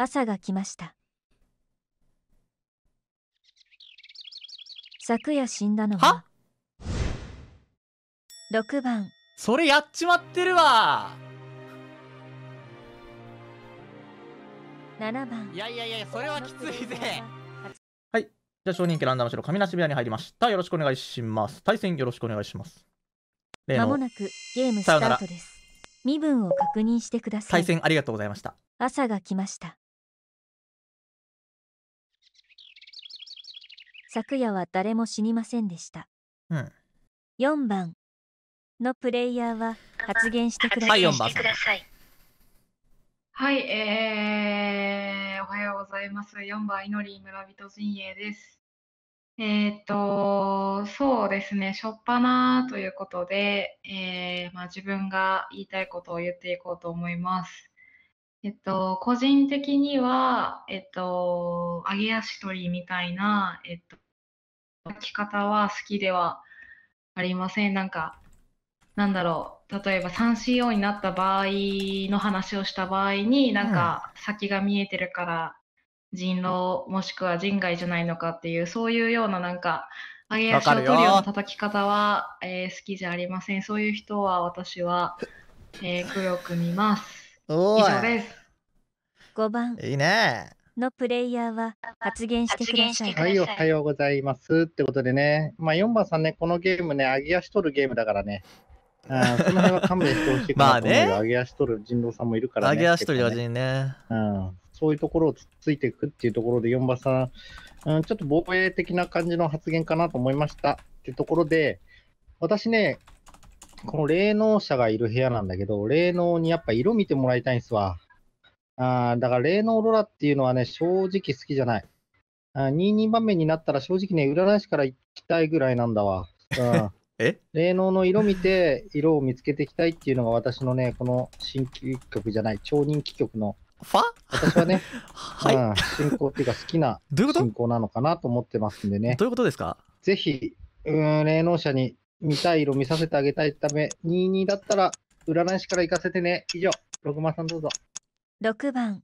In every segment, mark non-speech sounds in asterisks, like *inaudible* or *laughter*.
朝が来ました昨夜死んだのは6番それやっちまってるわ7番いやいやいやそれはきついぜはいじゃあ承認家ランダムしろ神無し部屋に入りましたよろしくお願いします対戦よろしくお願いしますまもなくゲームスタートです身分を確認してください対戦ありがとうございました朝が来ました昨夜は誰も死にませんでした。うん、4番のプレイヤーは発言してください。はい、4番はい、えー、おはようございます。4番、祈り村人陣営です。えっ、と、そうですね、しょっぱなということで、えーまあ、自分が言いたいことを言っていこうと思います。えっと、個人的には、えっと、揚げ足取りみたいな、えっと、書き方は好きではありません。なんか、なんだろう、例えば 3CO になった場合の話をした場合に、なんか先が見えてるから人狼もしくは人外じゃないのかっていう、そういうようななんか、揚げ足を取るような叩き方は、えー好きじゃありません。そういう人は私は、えー黒く見ます。お以上です5番いいねのプレイヤーは発言してください。はい、おはようございますってことでね、まあ、4番さんね、このゲームね、上げ足取るゲームだからね、*laughs* その辺は勘弁してほしいかなと思うまあね、上げ足取る人狼さんもいるからね。上げ足取る人ね、うん。そういうところをつついていくっていうところで、4番さん、うん、ちょっと防衛的な感じの発言かなと思いましたってところで、私ね、この霊能者がいる部屋なんだけど、霊能にやっぱ色見てもらいたいんですわ。あだから霊能ロラっていうのはね、正直好きじゃない。あ22番目になったら正直ね、占い師から行きたいぐらいなんだわ。うん、*laughs* え霊能の色見て、色を見つけていきたいっていうのが私のね、この新規曲じゃない、超人気曲の。ファ私はね、*laughs* はい、うん、信仰っていうか好きな信仰なのかなと思ってますんでね。どういうことですかぜひ、うん、霊能者に見たい色見させてあげたいため、22だったら占い師から行かせてね。以上、6馬さんどうぞ。6番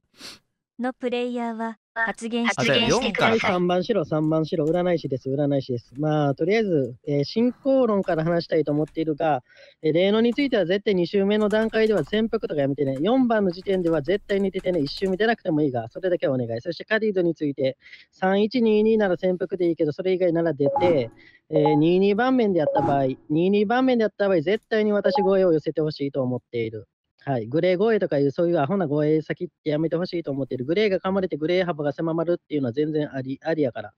のプレイヤーは発言してい。3番白、3番白、占い師です、占い師です。まあ、とりあえず、えー、進行論から話したいと思っているが、えー、霊能については絶対2週目の段階では潜伏とかやめてね、4番の時点では絶対に出てね、1週目出なくてもいいが、それだけはお願い。そしてカディードについて、3122なら潜伏でいいけど、それ以外なら出て、えー、22番面でやった場合、22番面でやった場合、絶対に私声を寄せてほしいと思っている。はい、グレー護衛とかいう、そういうアホな護衛先ってやめてほしいと思っている。グレーが噛まれてグレー幅が狭まるっていうのは全然ありありやから。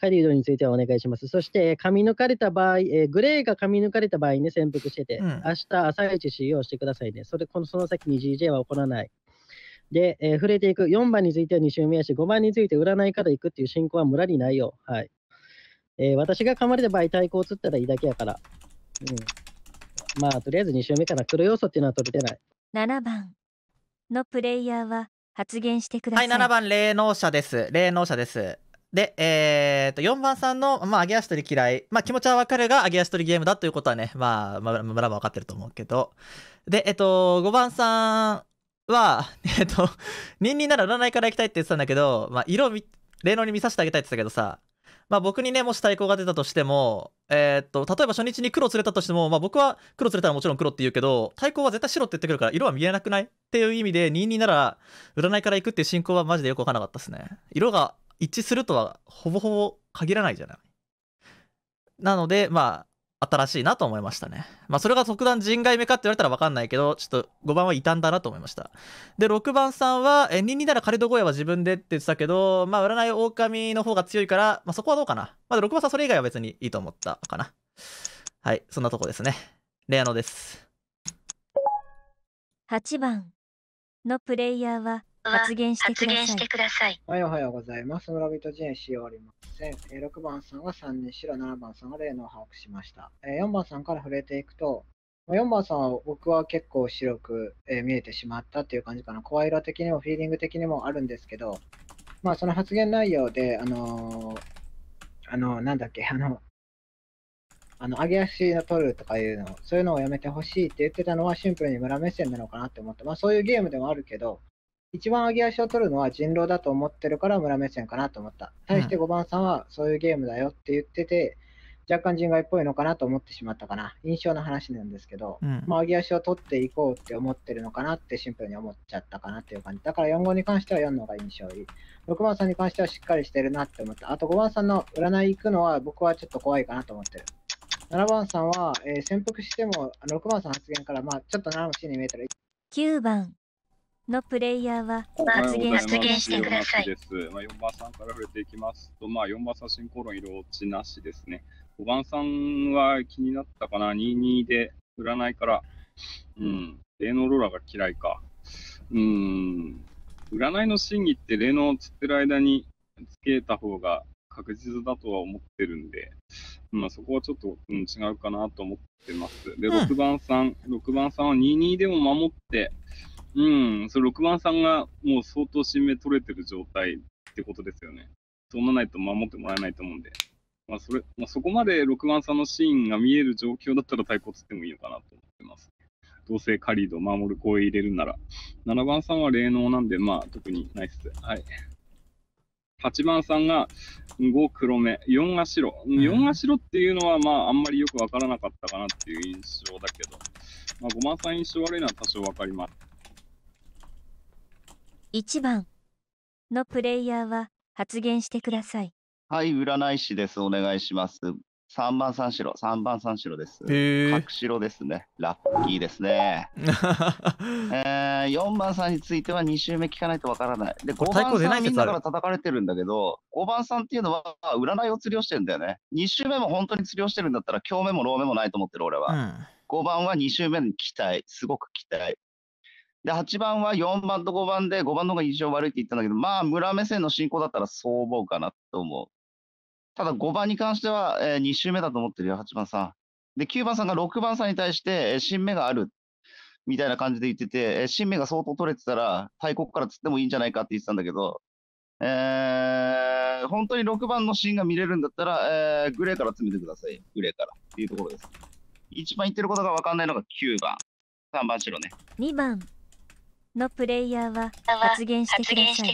カリウドについてはお願いします。そして、噛み抜かれた場合、えー、グレーが噛み抜かれた場合に、ね、潜伏してて、明日朝一使用してくださいね。それ、このその先に GJ は起こらない。で、えー、触れていく。4番については2周目やし、5番について占いから行くっていう進行は無駄にないよ。はい。えー、私が噛まれた場合、対抗をつったらいいだけやから。うん。まあとりあえず2周目から黒要素っていうのは取れてない7番のプレイヤーは発言してくださいはい7番霊能者です霊能者ですで、えー、と、4番さんの、まあ、揚げ足取り嫌い。まあ、気持ちはわかるが、揚げ足取りゲームだということはね、まあ、村、ま、も、あ、かってると思うけど。で、えっ、と、5番さんは、えっ、と、ニンニンなら占いから行きたいって言ってたんだけど、まあ、色を、霊能に見させてあげたいって言ってたけどさ、まあ僕にね、もし対抗が出たとしても、えー、っと、例えば初日に黒釣れたとしても、まあ僕は黒釣れたらもちろん黒って言うけど、対抗は絶対白って言ってくるから色は見えなくないっていう意味で、22なら占いから行くっていう進行はマジでよくわからなかったですね。色が一致するとはほぼほぼ限らないじゃない。なので、まあ、新しいなと思いましたね。まあ、それが特段人外目かって言われたらわかんないけど、ちょっと5番は異端だなと思いました。で、6番さんは、え、22なら彼と声は自分でって言ってたけど、まあ、占い狼の方が強いから、まあ、そこはどうかな。まあ、6番さんそれ以外は別にいいと思ったかな。はい、そんなとこですね。レアノです。8番のプレイヤーは、発言してください。はい、おはようございます。村人陣営使用ありません。6番さんが3人、白7番さんが例の把握しました。4番さんから触れていくと、4番さんは僕は結構白く見えてしまったっていう感じかな。声色的にもフィーリング的にもあるんですけど、まあその発言内容で、あのー、あのー、なんだっけ、あの、あの、上げ足の取るとかいうの、そういうのをやめてほしいって言ってたのはシンプルに村目線なのかなって思って、まあそういうゲームでもあるけど、一番上げ足を取るのは人狼だと思ってるから村目線かなと思った。対して5番さんはそういうゲームだよって言ってて、うん、若干人外っぽいのかなと思ってしまったかな。印象の話なんですけど、うん、まあ上げ足を取っていこうって思ってるのかなってシンプルに思っちゃったかなっていう感じ。だから4号に関しては4の方が印象いい。6番さんに関してはしっかりしてるなって思った。あと5番さんの占い行くのは僕はちょっと怖いかなと思ってる。7番さんは、えー、潜伏しても6番さん発言から、まあちょっと7のシーンに見えたら9番のプレイヤーは発言してください。まあ、4番さんから触れていきますと、まあ、4番さん進行論色落ちなしですね。5番さんは気になったかな、22で占いから、うん、霊能ローラが嫌いか。うん、占いの真偽って霊能をってる間につけた方が確実だとは思ってるんで、まあ、そこはちょっと、うん、違うかなと思ってます。で、6番さん、うん、6番さんは22でも守って、うん、それ6番さんがもう相当新芽取れてる状態ってことですよね。そんなないと守ってもらえないと思うんで。まあ、それ、まあ、そこまで6番さんのシーンが見える状況だったら太鼓つってもいいのかなと思ってます。どうせカリード、守る声入れるなら。7番さんは霊能なんで、まあ特にないっす。はい。8番さんが5黒目、4が白。4が白っていうのは、まああんまりよくわからなかったかなっていう印象だけど、まあ、5番さん印象悪いのは多少わかります。1番のプレイヤーは発言してください。はい、占い師です。お願いします。3番三白、3番三白です。隠白ですね。ラッキーですね。*laughs* えー、4番さんについては2周目聞かないとわからない。で、5番さんみんなから叩かれてるんだけど、5番さんっていうのは占いを釣りをしてるんだよね。2周目も本当に釣りをしてるんだったら、今日目もロー目もないと思ってる俺は。うん、5番は2周目に期待、すごく期待。で、8番は4番と5番で、5番の方が印象悪いって言ったんだけど、まあ、村目線の進行だったらそう思うかなと思う。ただ、5番に関しては、えー、2周目だと思ってるよ、8番さん。で、9番さんが6番さんに対して、えー、新芽がある、みたいな感じで言ってて、えー、新芽が相当取れてたら、大国から釣ってもいいんじゃないかって言ってたんだけど、えー、本当に6番のシーンが見れるんだったら、えー、グレーから詰めてください。グレーから。っていうところです。一番言ってることが分かんないのが9番。3番白ね。2番。のプレイヤーは発言して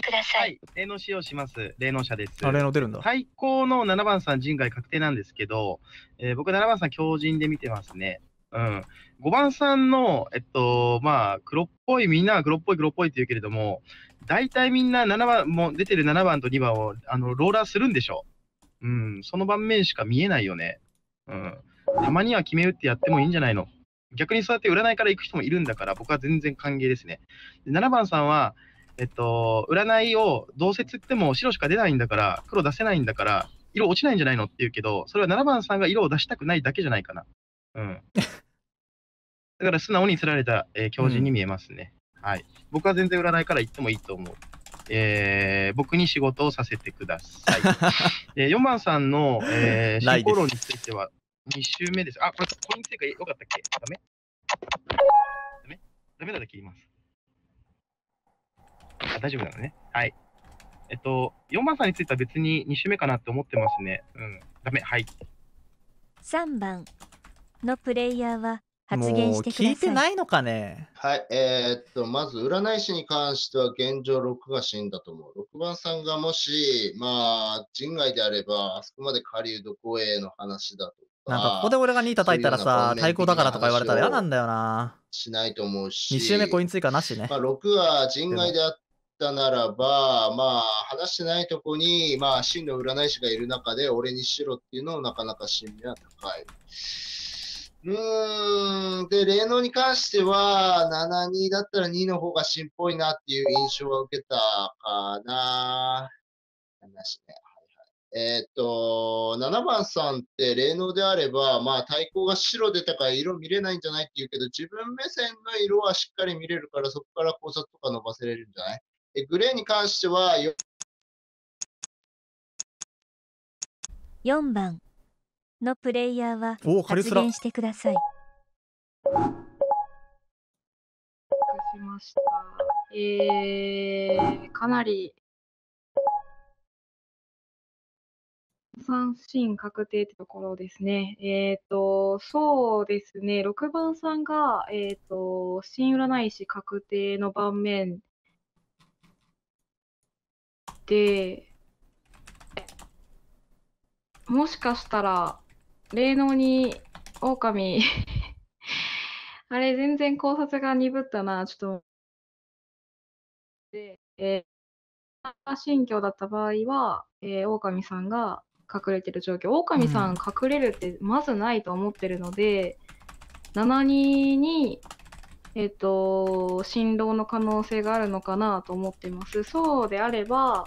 ください。霊能使用します。霊能者です。あ、霊能出るんだ。最高の7番さん人外確定なんですけど、えー、僕7番さん強靭で見てますね。うん。5番さんの、えっと、まあ、黒っぽい、みんなは黒っぽい黒っぽいって言うけれども、大体みんな7番、も出てる7番と2番を、あの、ローラーするんでしょう。うん。その盤面しか見えないよね。うん。たまには決め打ってやってもいいんじゃないの逆にそうやって占いから行く人もいるんだから、僕は全然歓迎ですね。で7番さんは、えっと、占いをどうせつっても白しか出ないんだから、黒出せないんだから、色落ちないんじゃないのって言うけど、それは7番さんが色を出したくないだけじゃないかな。うん。*laughs* だから素直に釣られた、えー、教授に見えますね、うん。はい。僕は全然占いから行ってもいいと思う。えー、僕に仕事をさせてください。え *laughs* ー、4番さんの、えー、進行論については、2週目です。あ、これ、コイン追加よかったっけダメダメダメだと切ります。あ、大丈夫なのね。はい。えっと、4番さんについては別に2週目かなって思ってますね。うん。ダメ。はい。3番のプレイヤーは発言してください。聞いてないのかねはい。えー、っと、まず、占い師に関しては現状6が死んだと思う。6番さんがもし、まあ、人外であれば、あそこまで下流どこへの話だとなんかここで俺が2叩いたらさ、対抗だからとか言われたら嫌なんだよな。しないと思うし。2周目コイン追加なしね。まあ、6は人外であったならば、まあ話してないとこに、まあ真の占い師がいる中で俺にしろっていうのをなかなか信味は高い。うーん。で、霊能に関しては、7-2だったら2の方が真っぽいなっていう印象は受けたかな。話ね。えー、っと、7番さんって霊能であれば、まあ対抗が白出たから色見れないんじゃないって言うけど、自分目線の色はしっかり見れるから、そこから考察とか伸ばせれるんじゃないでグレーに関しては、4番のプレイヤーは発言してください。しました。えー、かなり三振確定ってところですね。えっ、ー、と、そうですね、6番さんが、えっ、ー、と、新占い師確定の盤面で、もしかしたら、霊能に狼 *laughs* あれ、全然考察が鈍ったな、ちょっと。で、えー、新居だった場合は、えー、狼さんが、隠れてる状況狼さん隠れるってまずないと思ってるので、うん、72にえっ、と新郎の可能性があるのかなと思ってますそうであれば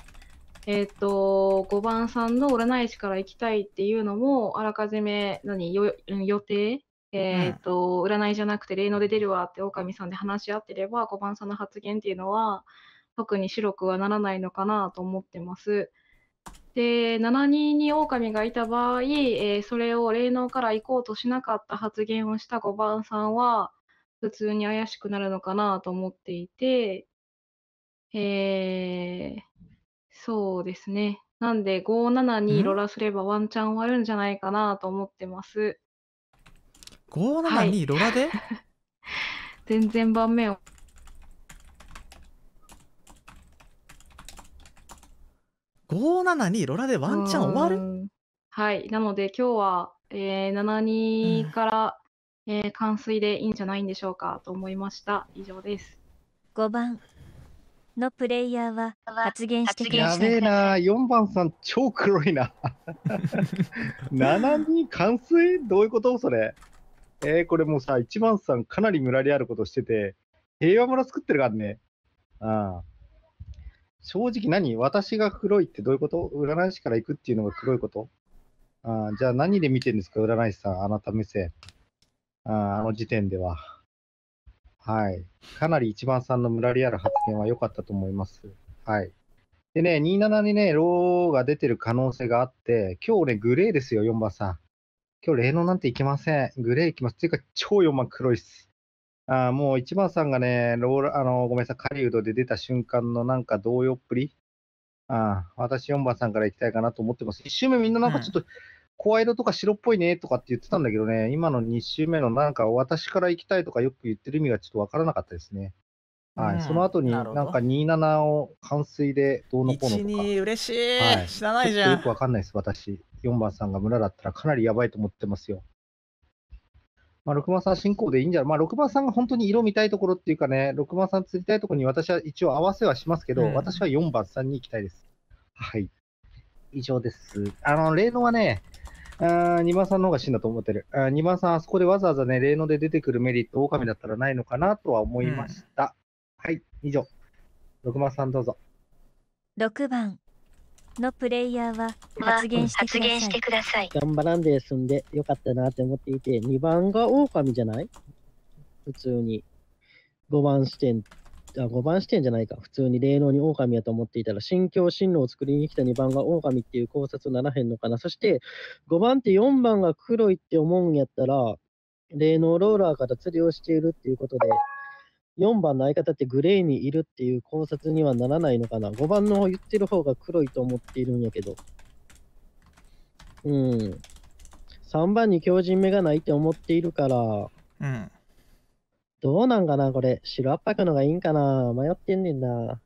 えっ、と5番さんの占い師から行きたいっていうのもあらかじめ何予定えっと、うん、占いじゃなくて霊能で出るわって狼さんで話し合ってれば5番さんの発言っていうのは特に白くはならないのかなと思ってます。で7人に狼がいた場合、えー、それを霊能から行こうとしなかった発言をした5番さんは普通に怪しくなるのかなと思っていて、えー、そうですね。なんで57にロラすればワンチャン終わるんじゃないかなと思ってます。572ロラで、はい、*laughs* 全然盤面五七2ロラでワンチャン終わるはい、なので今日は、えー、七二から、うん、えー、冠水でいいんじゃないんでしょうかと思いました。以上です。五番のプレイヤーは発言してください。やべえな、4番さん超黒いな。7-2 *laughs* 冠水どういうことそれ。えー、これもうさ、1番さんかなりムラリあることしてて、平和村作ってるからね。ああ。正直何私が黒いってどういうこと占い師から行くっていうのが黒いことあじゃあ何で見てるんですか占い師さん、あなた目線。ああの時点では。はい。かなり一番さんのムラリアル発言は良かったと思います。はい。でね、27にね、ローが出てる可能性があって、今日ね、グレーですよ、4番さん。今日、霊能なんていけません。グレーいきます。っていうか、超4番黒いっす。あもう一番さんがね、ローあのごめんなさい、狩人で出た瞬間のなんか動揺っぷり、あ私4番さんから行きたいかなと思ってます。1周目みんななんかちょっと、声色とか白っぽいねとかって言ってたんだけどね、今の2周目のなんか私から行きたいとかよく言ってる意味がちょっとわからなかったですね。はい、うん、その後になんか27を冠水でどうのこうのとか。1、嬉しい、はい、知らないじゃん。よくわかんないです、私。4番さんが村だったらかなりやばいと思ってますよ。まあ、6番さん進行でいいんじゃない、まあ、6番さんが本当に色見たいところっていうかね、6番さん釣りたいところに私は一応合わせはしますけど、うん、私は4番さんに行きたいです。はい。以上です。あの、例のはね、あ2番さんの方が死んだと思ってる。あ2番さん、あそこでわざわざね、例ので出てくるメリット、狼だったらないのかなとは思いました。うん、はい、以上。6番さんどうぞ。6番、のプレイヤーは発言してください。頑張らんで済んでよかったなって思っていて、2番が狼じゃない普通に。5番視点、あ、5番視点じゃないか。普通に霊能に狼やと思っていたら、心境、進路を作りに来た2番が狼っていう考察ならへんのかな。そして、5番って4番が黒いって思うんやったら、霊能ローラーから釣りをしているっていうことで、4番の相方ってグレーにいるっていう考察にはならないのかな。5番の言ってる方が黒いと思っているんやけど。うん。3番に強靭目がないって思っているから。うん。どうなんかな、これ。白圧迫のがいいんかな。迷ってんねんな。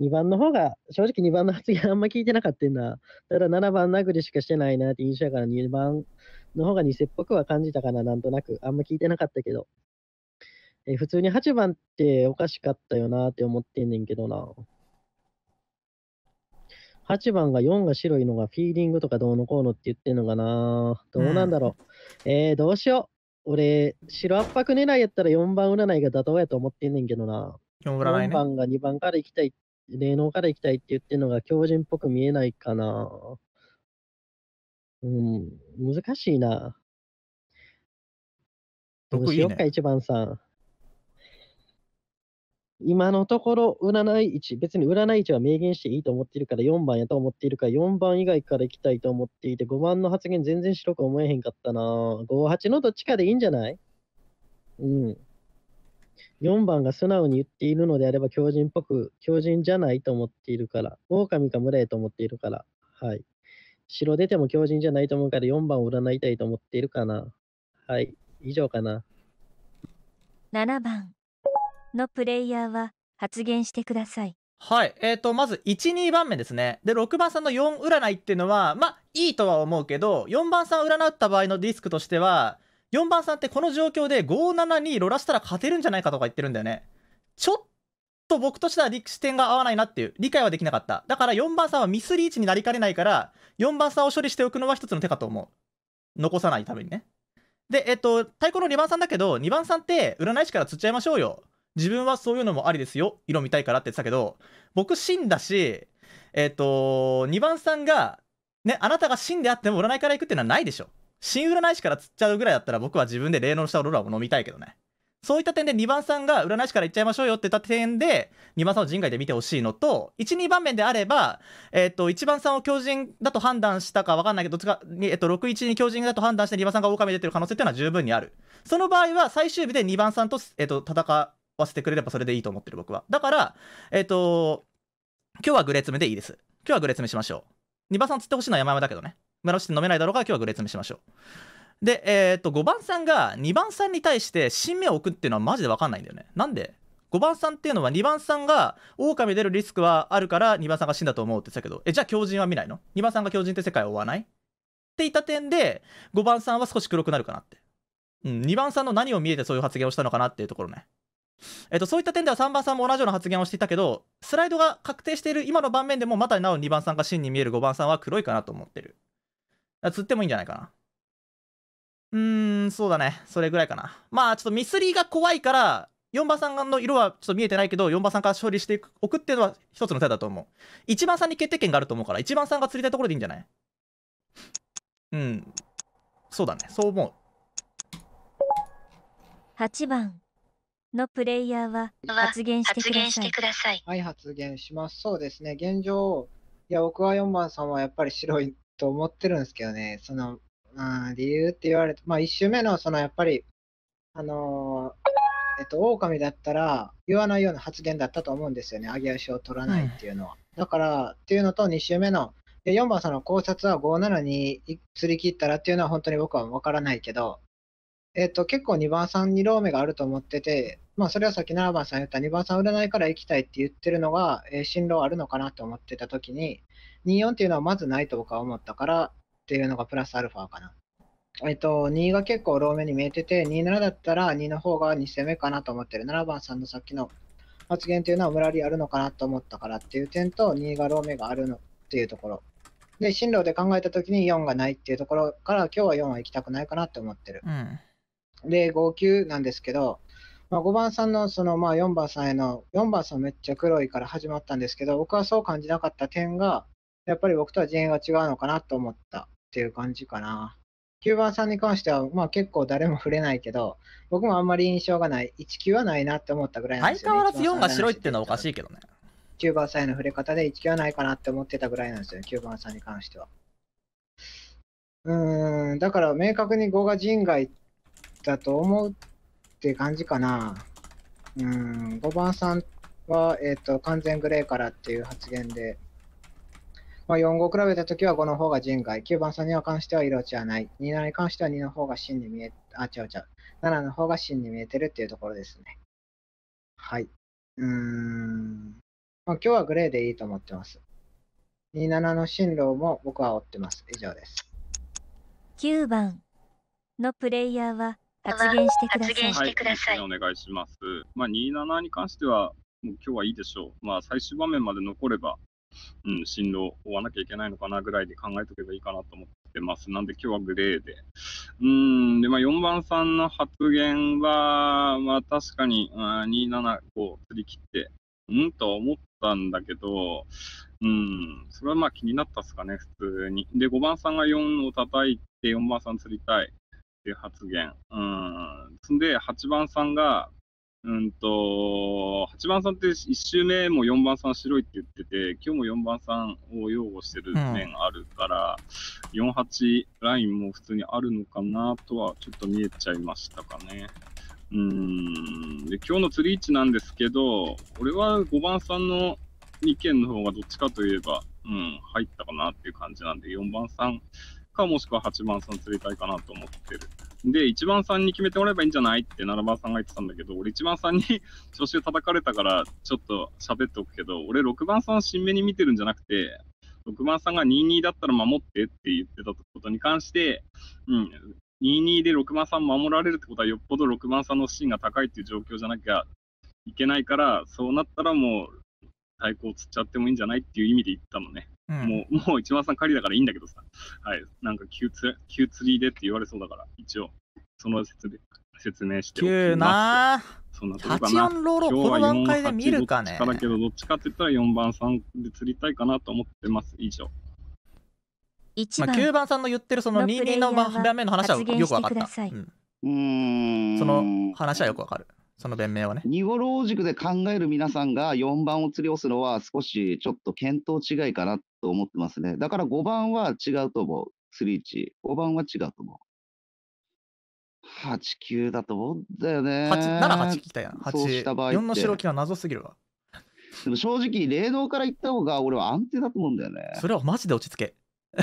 2番の方が、正直2番の発言あんま聞いてなかったんな。ただ7番殴りしかしてないなって印象やから2番の方が偽っぽくは感じたかな、なんとなく。あんま聞いてなかったけど。え普通に8番っておかしかったよなって思ってんねんけどな。8番が4が白いのがフィーリングとかどうのこうのって言ってんのかなどうなんだろう。うん、えー、どうしよう。俺、白圧迫狙いやったら4番占いが妥当やと思ってんねんけどな。4, 番が2番から行きたい、霊能から行きたいって言ってんのが強人っぽく見えないかな。うん、難しいな。どうしようか、1番さん。今のところ占い位置、別に占い位置は明言していいと思っているから4番やと思っているから4番以外から行きたいと思っていて5番の発言全然白く思えへんかったな58のどっちかでいいんじゃないうん。4番が素直に言っているのであれば狂人っぽく、狂人じゃないと思っているから、狼か村へと思っているから、はい。白出ても狂人じゃないと思うから4番を占いたいと思っているかな。はい。以上かな。7番。のプレイヤーは発言してください。はい。えっ、ー、と、まず1、2番目ですね。で、6番さんの4占いっていうのは、まあ、いいとは思うけど、4番さん占った場合のディスクとしては、4番さんってこの状況で57にロラしたら勝てるんじゃないかとか言ってるんだよね。ちょっと僕としては視点が合わないなっていう、理解はできなかった。だから4番さんはミスリーチになりかねないから、4番さんを処理しておくのは一つの手かと思う。残さないためにね。で、えっ、ー、と、太鼓の2番さんだけど、2番さんって占い師から釣っちゃいましょうよ。自分はそういうのもありですよ色見たいからって言ってたけど僕真だしえっ、ー、と2番さんがねあなたが真であっても占いから行くっていうのはないでしょ新占い師から釣っちゃうぐらいだったら僕は自分で霊能したオロラを飲みたいけどねそういった点で2番さんが占い師から行っちゃいましょうよって言った点で2番さんを人外で見てほしいのと12番面であれば、えー、と1番さんを狂人だと判断したかわかんないけどどっちかえー、と61に狂人だと判断して2番さんが狼出てる可能性っていうのは十分にあるその場合は最終日で2番さんと,、えー、と戦わせてくれればそれでいいと思ってる僕は。だから、えっ、ー、と、今日はグレーツめでいいです。今日はグレーツめしましょう。2番さん釣ってほしいのは山々だけどね。村して飲めないだろうから今日はグレーツめしましょう。で、えっ、ー、と、5番さんが2番さんに対して新芽を置くっていうのはマジでわかんないんだよね。なんで5番さんっていうのは2番さんが狼出るリスクはあるから2番さんが死んだと思うって言ってたけど、え、じゃあ狂人は見ないの ?2 番さんが狂人って世界を追わないっていった点で、5番さんは少し黒くなるかなって。うん、2番さんの何を見えてそういう発言をしたのかなっていうところね。えっと、そういった点では3番さんも同じような発言をしていたけど、スライドが確定している今の盤面でも、またなお2番さんが真に見える5番さんは黒いかなと思ってる。釣ってもいいんじゃないかな。うーん、そうだね。それぐらいかな。まあ、ちょっとミスリーが怖いから、4番さんの色はちょっと見えてないけど、4番さんから勝利しておくっていうのは一つの手だと思う。1番さんに決定権があると思うから、1番さんが釣りたいところでいいんじゃないうん。そうだね。そう思う。8番。のプレイヤーは発言してください。はい、発言します。そうですね、現状、いや、僕は4番さんはやっぱり白いと思ってるんですけどね、その、うん、理由って言われて、まあ、1周目の、その、やっぱり、あのー、えっと、狼だったら言わないような発言だったと思うんですよね、上げ足を取らないっていうのは。うん、だから、っていうのと、2周目の、4番さんの考察は5 7に釣り切ったらっていうのは本当に僕は分からないけど、えっ、と、結構2番さん、2両目があると思ってて、まあ、それはさっき7番さん言った2番さん売らないから行きたいって言ってるのが、えー、進路あるのかなと思ってた時に、24っていうのはまずないと僕は思ったからっていうのがプラスアルファかな。えっ、と、2が結構ローメに見えてて、27だったら2の方が2戦目かなと思ってる。7番さんのさっきの発言っていうのは無理りあるのかなと思ったからっていう点と、2がローメがあるのっていうところ。で、進路で考えた時に4がないっていうところから、今日は4は行きたくないかなって思ってる。うんで、59なんですけど、まあ、5番さんのその、まあ、4番さんへの、4番さんめっちゃ黒いから始まったんですけど、僕はそう感じなかった点が、やっぱり僕とは陣営が違うのかなと思ったっていう感じかな。9番さんに関しては、まあ、結構誰も触れないけど、僕もあんまり印象がない、1級はないなって思ったぐらいなんですよ、ね、相変わらず4が白いっていうのはおかしいけどね。9番さんへの触れ方で1級はないかなって思ってたぐらいなんですよね、9番さんに関しては。うん、だから明確に5が陣外っだと思うって感じかな。うん、5番さんは、えっ、ー、と、完全グレーからっていう発言で、まあ、4号比べたときは5の方が人外、9番さんには関しては色落ちはない、27に関しては2の方が真に見え、あ、違う違う、7の方が真に見えてるっていうところですね。はい。うーん。まあ、今日はグレーでいいと思ってます。27の進路も僕は追ってます。以上です。9番のプレイヤーは発言してください。はい、お願いします。まあ、27に関しては、もう今日はいいでしょう。まあ、最終場面まで残れば、うん、進路を追わなきゃいけないのかなぐらいで考えとけばいいかなと思ってます。なんで今日はグレーで。うんでまあ、4番さんの発言は、まあ、確かに、うん、27こう、釣り切って、うんと思ったんだけど、うん、それはまあ気になったっすかね、普通に。で、5番さんが4を叩いて、4番さん釣りたい。ていう発言。うん。そんで、8番さんが、うんと、8番さんって1周目も4番さん白いって言ってて、今日も4番さんを擁護してる面あるから、うん、48ラインも普通にあるのかなとはちょっと見えちゃいましたかね。うんで今日の釣り位置なんですけど、俺は5番さんの意見の方がどっちかといえば、うん、入ったかなっていう感じなんで、4番さんか、もしくは8番さん釣りたいかなと思ってる。で、1番さんに決めてもらえばいいんじゃないって7番さんが言ってたんだけど、俺1番さんに子を叩かれたから、ちょっと喋っておくけど、俺6番さん新目に見てるんじゃなくて、6番さんが22だったら守ってって言ってたことに関して、うん、22で6番さん守られるってことは、よっぽど6番さんのシーンが高いっていう状況じゃなきゃいけないから、そうなったらもう、対抗釣っちゃってもいいんじゃないっていう意味で言ったのね。うん、もう、もう一番さん仮だからいいんだけどさ。はい。なんか急つ、急釣りでって言われそうだから、一応、その説明説明しておきます。急なそんなとこかな。84ロロ、この段階で見るかね。だけど、どっちかって言ったら4番さんで釣りたいかなと思ってます。以上。まあ、9番さんの言ってるその22の場面の話はよく分かった。うん、その話はよくわかる。その弁明はね。ニゴロー軸で考える皆さんが4番を釣り押すのは少しちょっと見当違いかなと思ってますね。だから5番は違うと思う。スリーチ。5番は違うと思う。8、9だと思うんだよね。7、8来たやん。8、そうした場合4の白木は謎すぎるわ。でも正直、霊能から行った方が俺は安定だと思うんだよね。それはマジで落ち着け。*laughs*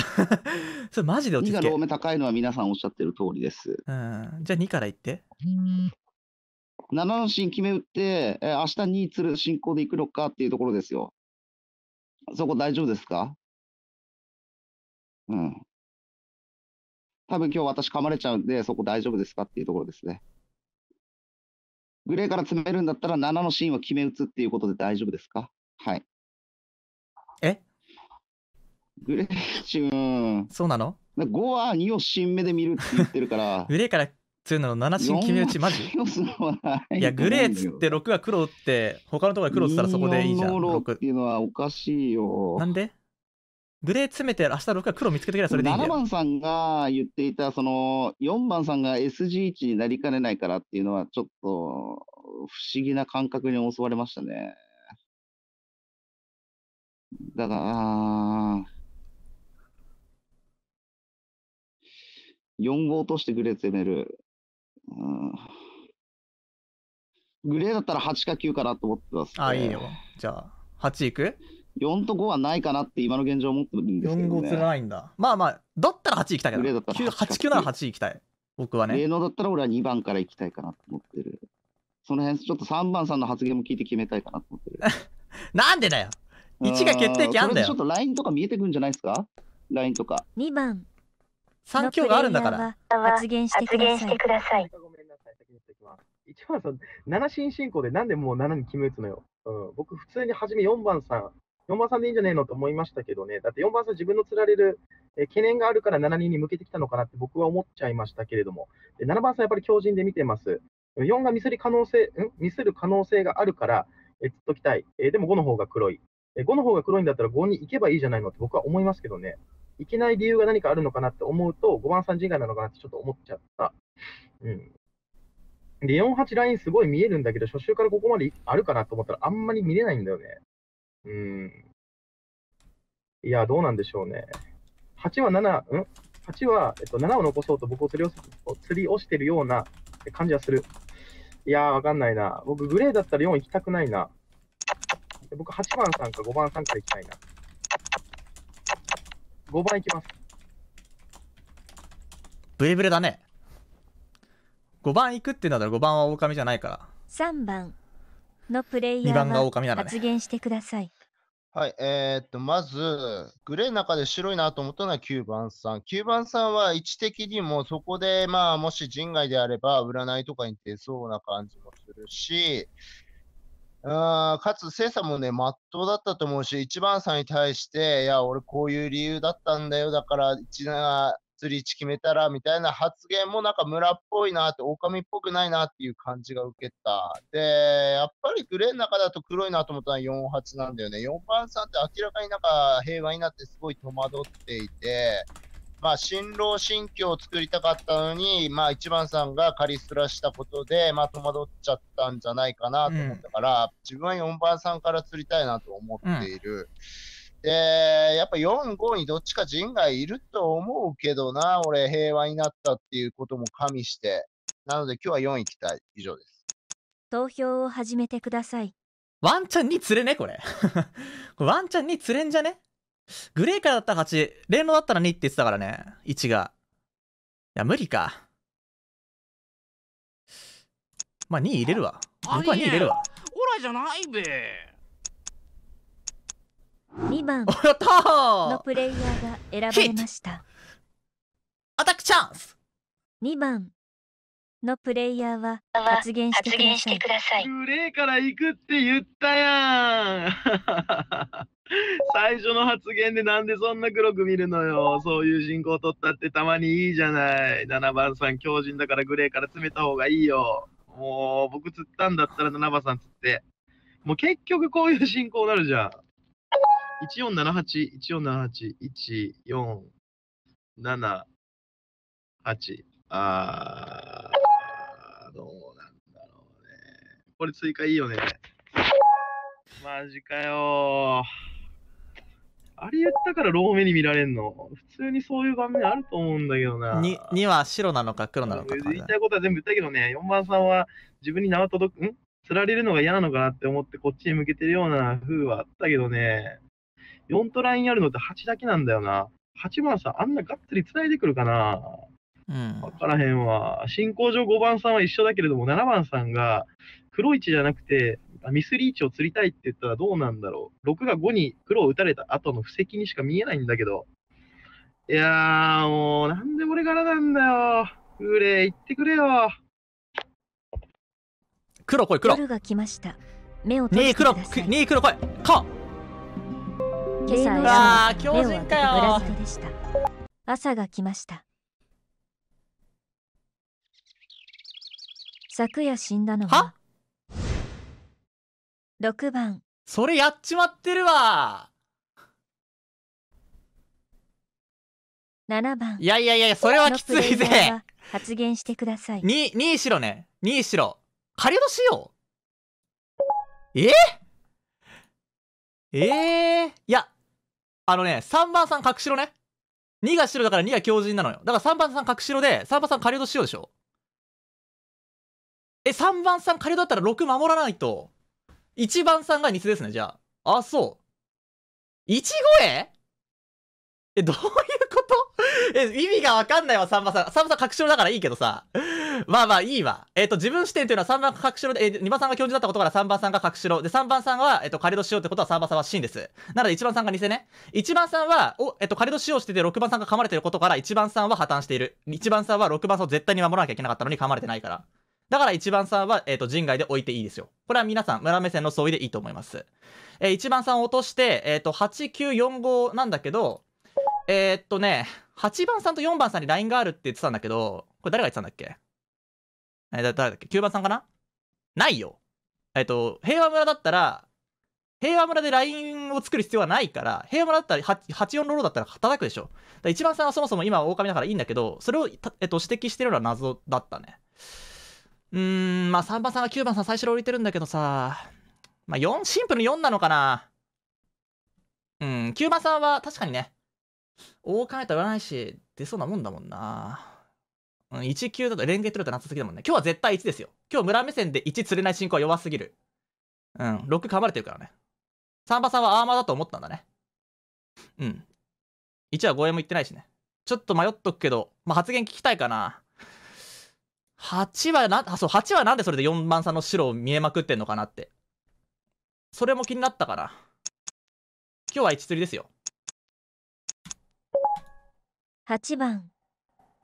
それマジで落ち着け。2がローメ高いのは皆さんおっしゃってる通りです。うん。じゃあ2から行って。7のシーン決め打って、えー、明日2鶴る進行で行くのかっていうところですよ。そこ大丈夫ですかうん。多分今日私噛まれちゃうんで、そこ大丈夫ですかっていうところですね。グレーから詰めるんだったら7のシーンを決め打つっていうことで大丈夫ですかはい。えグレーチューン。そうなの ?5 は2を新目で見るって言ってるから。*laughs* グレーからっていうのを7進決め打ちマジいやグレーっつって6が黒打って他のところが黒打ったらそこでいいじゃん6っていうのはおかしいよなんでグレー詰めて明日6が黒見つけてくれそれでいいん7番さんが言っていたその4番さんが SG 1になりかねないからっていうのはちょっと不思議な感覚に襲われましたねだから4号としてグレー詰める。グレーだったら8か9かなと思ってます、ね、あ、いいよ。じゃあ、8いく ?4 と5はないかなって今の現状思ってるんですけど、ね。4、5つないんだ。まあまあ、だったら8いきたいけど。グレーだったら8、9なら8いきたい。僕はね。芸能だったら俺は2番からいきたいかなと思ってる。その辺、ちょっと3番さんの発言も聞いて決めたいかなと思ってる。*laughs* なんでだよ !1 が決定権あんだよ。ちょっと LINE とか見えてくんじゃないですか ?LINE とか。2番。三強があるんだから発言してください一番さん7進進行でなんでもう七に決め打つのよ、うん、僕普通に初め四番さん四番さんでいいんじゃないのと思いましたけどね、だって四番さん、自分のつられる、え懸念があるから七人に向けてきたのかなって僕は思っちゃいましたけれども、で7番さん、やっぱり強靭で見てます、四がミスり可能性うんミスる可能性があるから、えずっときたい、えでも五の方が黒い、5の方が黒いんだったら5に行けばいいじゃないのって僕は思いますけどね、行けない理由が何かあるのかなって思うと、5番3人以外なのかなってちょっと思っちゃった。うん。で、48ラインすごい見えるんだけど、初週からここまであるかなと思ったらあんまり見れないんだよね。うん。いや、どうなんでしょうね。8は7、うん ?8 は、えっと、7を残そうと僕を釣り釣り落してるような感じはする。いやー、わかんないな。僕、グレーだったら4行きたくないな。僕8番さんか5番さんから行きたいな。5番行きます。ブレブレだね。5番行くってなったは5番は狼じゃないから。3番のプレイヤーは発言してください。はい、えー、っと、まず、グレーの中で白いなと思ったのは9番さん。9番さんは位置的にもそこで、まあ、もし人外であれば、占いとかに出そうな感じもするし、かつ、精査もね、まっとうだったと思うし、1番さんに対して、いや、俺こういう理由だったんだよ、だから、1な、釣り1決めたら、みたいな発言もなんか村っぽいなって、狼っぽくないなっていう感じが受けた。で、やっぱりグレーの中だと黒いなと思ったのは48なんだよね。4番さんって明らかになんか平和になってすごい戸惑っていて、まあ、新郎新居を作りたかったのに、まあ、一番さんがカリスラしたことで、まあ、戸惑っちゃったんじゃないかなと思ったから、うん、自分は4番さんから釣りたいなと思っている。うん、で、やっぱ4、5にどっちか人がいると思うけどな、俺、平和になったっていうことも加味して、なので今日は4行きたい。以上です。投票を始めてください。ワンちゃんに釣れね、これ。*laughs* これワンちゃんに釣れんじゃねグレーからだったら8、レンだったら2って言ってたからね、1が。いや、無理か。まあ2入れるわ。僕は2入れるわ。オラじゃないべ。2番のプレイヤーが選ばれました。アタックチャンス !2 番のプレイヤーは発言してください。グレーから行くって言ったやん *laughs* 最初の発言でなんでそんな黒く見るのよ。そういう進行取ったってたまにいいじゃない。7番さん、強靭だからグレーから詰めた方がいいよ。もう、僕釣ったんだったら7番さん釣って。もう結局こういう進行になるじゃん。1478、1478、1478。あー、どうなんだろうね。これ追加いいよね。マジかよー。減ったからロー目に見られんの。普通にそういう場面あると思うんだけどな。2, 2は白なのか黒なのか言いたいことは全部言ったけどね、4番さんは自分に縄届く、ん釣られるのが嫌なのかなって思ってこっちに向けてるような風はあったけどね、4トラインやるのって8だけなんだよな。8番さん、あんながっつり繋いでくるかな。うん、分からへんわ。進行上5番さんは一緒だけれども、7番さんが黒いじゃなくて、ミスリーチを釣りたいって言ったらどうなんだろう。6が5に黒を打たれた後の布石にしか見えないんだけど。いやー、もう、なんで俺からなんだよ。グレー、言ってくれよ。黒来い、黒。が来ました。目を閉じてくだねえ、黒、ねえ、黒来い。か今朝あ強かよ朝が来ました昨夜死んだのは六番それやっちまってるわ七番いやいやいやそれはきついぜ発言してください2にしろね2しろ狩人しようえええいやあのね3番さん隠しろね2が白だから2が強人なのよだから3番さん隠しろで3番さん狩人しようでしょえ3番さん狩人だったら6守らないと1番さんが偽ですね、じゃあ。あ、そう。いちごええ、どういうこと *laughs* え、意味がわかんないわ、サンバさん。サンバさん確証だからいいけどさ。まあまあいいわ。えっ、ー、と、自分視点というのは3番が隠しで、えー、2番さんが教授だったことから3番さんが隠しろ。で、3番さんは、えっ、ー、と、仮戸しようってことは3番さんは真です。なので1番さんが偽ね。1番さんは、お、えっ、ー、と、仮戸しようしてて6番さんが噛まれてることから1番さんは破綻している。1番さんは6番さんを絶対に守らなきゃいけなかったのに噛まれてないから。だから1番さんは、えっ、ー、と、陣外で置いていいですよ。これは皆さん、村目線の相違でいいと思います。えー、1番さんを落として、えっ、ー、と、8945なんだけど、えっとね、8番さんと4番さんにラインがあるって言ってたんだけど、これ誰が言ってたんだっけえー、だ誰だっけ ?9 番さんかなないよ。えっと、平和村だったら、平和村で LINE を作る必要はないから、平和村だったら、84ロロだったら叩くでしょ。一番さんはそもそも今狼だからいいんだけど、それを、えっと、指摘してるのは謎だったね。うーん、まあ3番さんが9番さん最初で降りてるんだけどさ、まあ4、シンプルに4なのかな。うん、9番さんは確かにね、大金とら言らないし、出そうなもんだもんな。うん、1級だと、連携取ると夏すぎだもんね。今日は絶対1ですよ。今日村目線で1釣れない進行は弱すぎる。うん、6噛まれてるからね。ン番さんはアーマーだと思ったんだね。うん。1は5円も言ってないしね。ちょっと迷っとくけど、まあ、発言聞きたいかな。8はな、そう、8はなんでそれで4番さんの白を見えまくってんのかなって。それも気になったから。今日は1釣りですよ。8番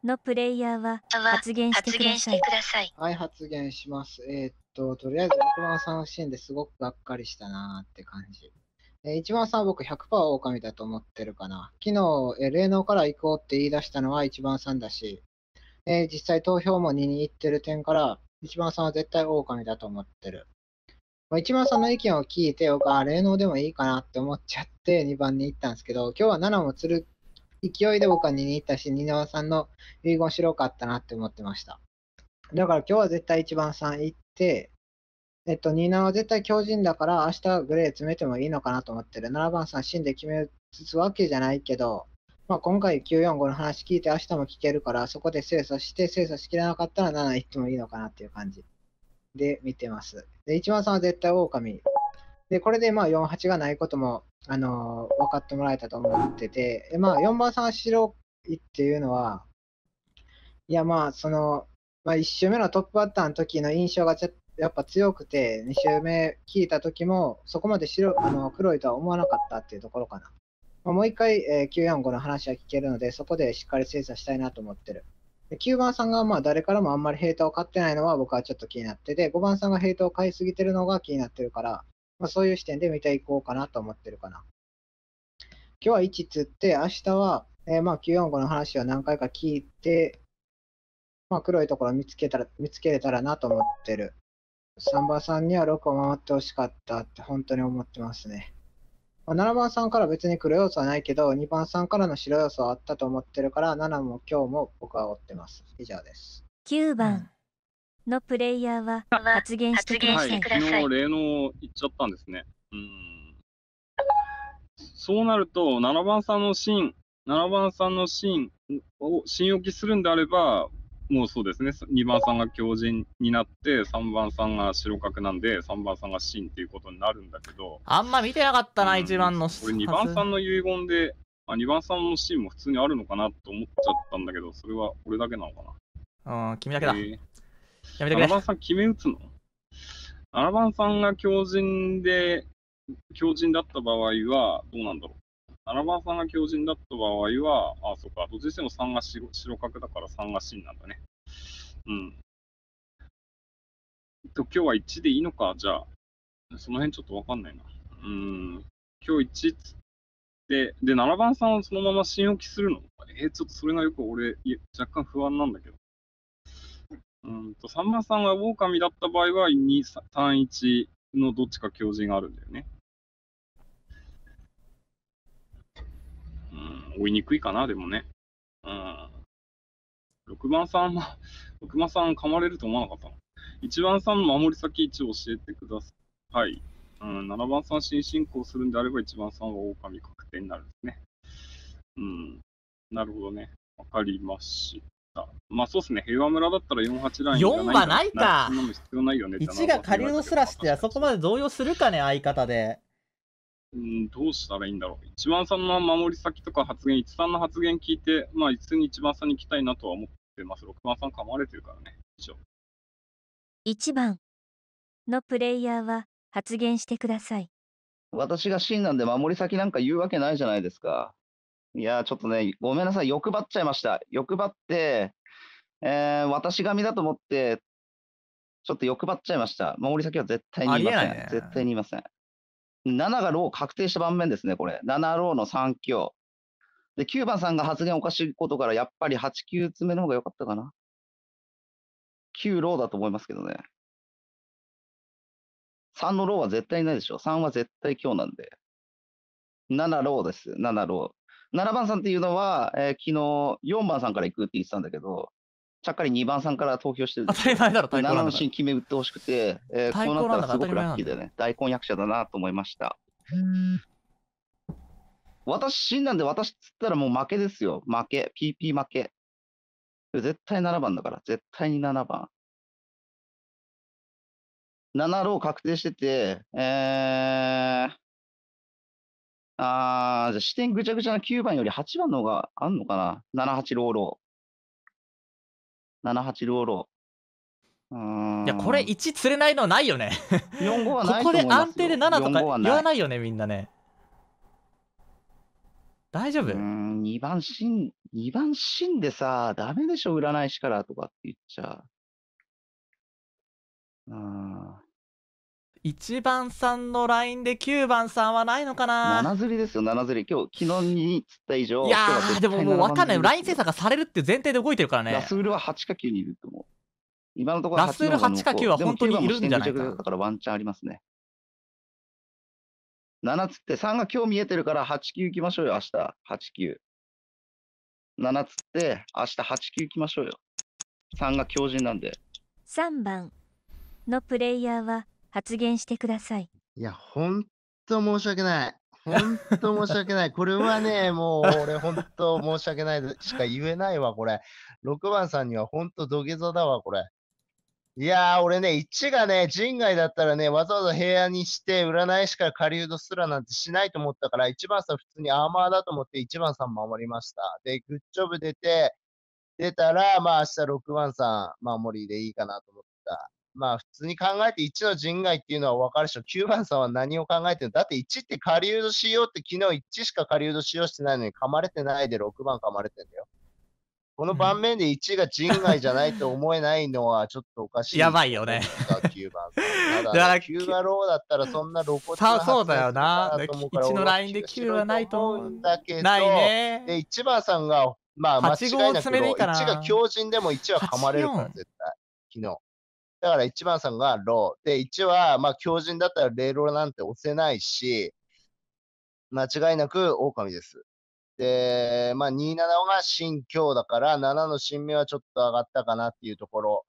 のプレイヤーは発言してください。はい、発言します。えー、っと、とりあえず6番さんのシーンですごくがっかりしたなーって感じ。えー、1番さんは僕100%狼だと思ってるかな。昨日、え霊能から行こうって言い出したのは1番さんだし、で、実際投票も2に行ってる点から、一番さんは絶対狼だと思ってる。一番さんの意見を聞いて、僕は霊能でもいいかなって思っちゃって2番に行ったんですけど、今日は7も釣る勢いで僕は2に行ったし、二番さんの遺言白かったなって思ってました。だから今日は絶対1番さん行って、えっと、ニーナは絶対強靭だから、明日グレー詰めてもいいのかなと思ってる。7番さん死んで決めつつわけじゃないけど、まあ、今回945の話聞いて明日も聞けるから、そこで精査して、精査しきれなかったら7行ってもいいのかなっていう感じで見てます。で、一番さんは絶対狼。で、これでまあ48がないことも、あのー、分かってもらえたと思ってて、まあ4番さんは白いっていうのは、いやまあその、まあ1周目のトップバッターの時の印象がちょっとやっぱ強くて、2周目聞いた時も、そこまで白あの黒いとは思わなかったっていうところかな。まあ、もう一回、えー、945の話は聞けるので、そこでしっかり精査したいなと思ってる。で9番さんがまあ誰からもあんまりヘイトを買ってないのは僕はちょっと気になってて、5番さんがヘイトを買いすぎてるのが気になってるから、まあ、そういう視点で見ていこうかなと思ってるかな。今日は1つって、明日は、えー、まあ945の話を何回か聞いて、まあ、黒いところ見つけたら、見つけれたらなと思ってる。3番さんには6を回ってほしかったって本当に思ってますね。ま7番さんから別に黒要素はないけど、2番さんからの白要素はあったと思ってるから、7も今日も僕は追ってます。以上です。9番のプレイヤーは発言してください。はい、昨日霊能言っちゃったんですね。うんそうなると、7番さんのシーン、7番さんのシーンを信置きするんであれば、もうそうですね、2番さんが強人になって、3番さんが白角なんで、3番さんが真っていうことになるんだけど、あんま見てなかったな、うん、1番の。俺、2番さんの遺言で、あ2番さんの真も普通にあるのかなと思っちゃったんだけど、それは俺だけなのかな。うん、君だけだ。えー、やめてくれ。7番さん、決め打つの ?7 番さんが強人で、強人だった場合は、どうなんだろう。7番さんが強靭だった場合は、あ、そっか、どっちにしても3が白白角だから3が真なんだね。うん。と、今日は1でいいのか、じゃあ。その辺ちょっとわかんないな。うん。今日1つって、で、7番さんはそのまま新置きするのえー、ちょっとそれがよく俺、若干不安なんだけど。うんと、3番さんが狼だった場合は、2、3、1のどっちか強靭があるんだよね。追いにくいかな、でもね。うん。6番さんは、6 *laughs* 番さん噛まれると思わなかったの。1番さんの守り先一を教えてください。はい。うん、7番さん新進行するんであれば1番さんは狼確定になるんですね。うん。なるほどね。わかりました。まあそうですね。平和村だったら48ラインがない4はないか。必要ないよね。1が下流のスラスってあそこまで動揺するかね、相方で。うん、どうしたらいいんだろう。一番さんの守り先とか発言、一番の発言聞いて、まあ、一に一番さんに行きたいなとは思ってます。六番さん噛まれてるからね。一応。1番のプレイヤーは発言してください。私が真なんで守り先なんか言うわけないじゃないですか。いやちょっとね、ごめんなさい。欲張っちゃいました。欲張って、えー、私髪だと思って、ちょっと欲張っちゃいました。守り先は絶対に言いません。ありえないね絶対に言いません。7がロー確定した盤面ですね、これ。7ローの3強。で、9番さんが発言おかしいことから、やっぱり8、9詰めの方が良かったかな。9ローだと思いますけどね。3のローは絶対ないでしょ。3は絶対強なんで。7ローです。7ロー。7番さんっていうのは、えー、昨日4番さんから行くって言ってたんだけど、ちゃっかり2番さんから投票してる。当たり前だろ、太鼓7のシーン決め打ってほしくて、えー、こうなったらすごくラッキーだよね。大根役者だなと思いました。私、死んだんで私っつったらもう負けですよ。負け。PP 負け。絶対7番だから。絶対に7番。7ロー確定してて、えー、あー、じゃあ視点ぐちゃぐちゃな9番より8番の方があんのかな ?78 ローロ7八ルオロいやこれ1釣れないのないよね4五はないと思いここで安定で7とか言わないよねみんなね大丈夫うん2番芯2番芯でさダメでしょ占い師からとかって言っちゃうう1番さんのラインで9番さんはないのかな7釣りですよ7釣り今日昨日に釣った以上いやーでももう分かんないライン精査がされるって前提で動いてるからねラスールは8か9にいると思う今のところラスール8か9は本当にいるんじゃないかだからワンチャンありますね7つって3が今日見えてるから8、9行きましょうよ、明日。8、9。7つって明日8、9行きましょうよ。3が強靭なんで。3番のプレイヤーは発言してください。いや、ほんと申し訳ない。ほんと申し訳ない。これはね、もう俺ほんと申し訳ないしか言えないわ、これ。6番さんにはほんと土下座だわ、これ。いやー、俺ね、1がね、人外だったらね、わざわざ部屋にして、占い師から借りすらなんてしないと思ったから、1番さん普通にアーマーだと思って、1番さん守りました。で、グッジョブ出て、出たら、まあ明日6番さん守りでいいかなと思った。まあ普通に考えて1の人外っていうのは分かるでしょ。9番さんは何を考えてるだって1って狩誘導しようって昨日1しか狩誘導しようしてないのに噛まれてないで6番噛まれてんだよ。この盤面で1が人外じゃないと思えないのはちょっとおかしい。やばいよね。9番さん。*laughs* ね、9がローだったらそんな露骨なそうだよな。1のラインで9はないと思うんだけど。ないね。で、1番さんが、まあ間違いなく1が強人でも1は噛まれるから絶対。昨日。だから1番さんがロー。で、1は、まあ、強靭だったらレーローなんて押せないし、間違いなく狼です。で、まあ、27が新強だから、7の新名はちょっと上がったかなっていうところ。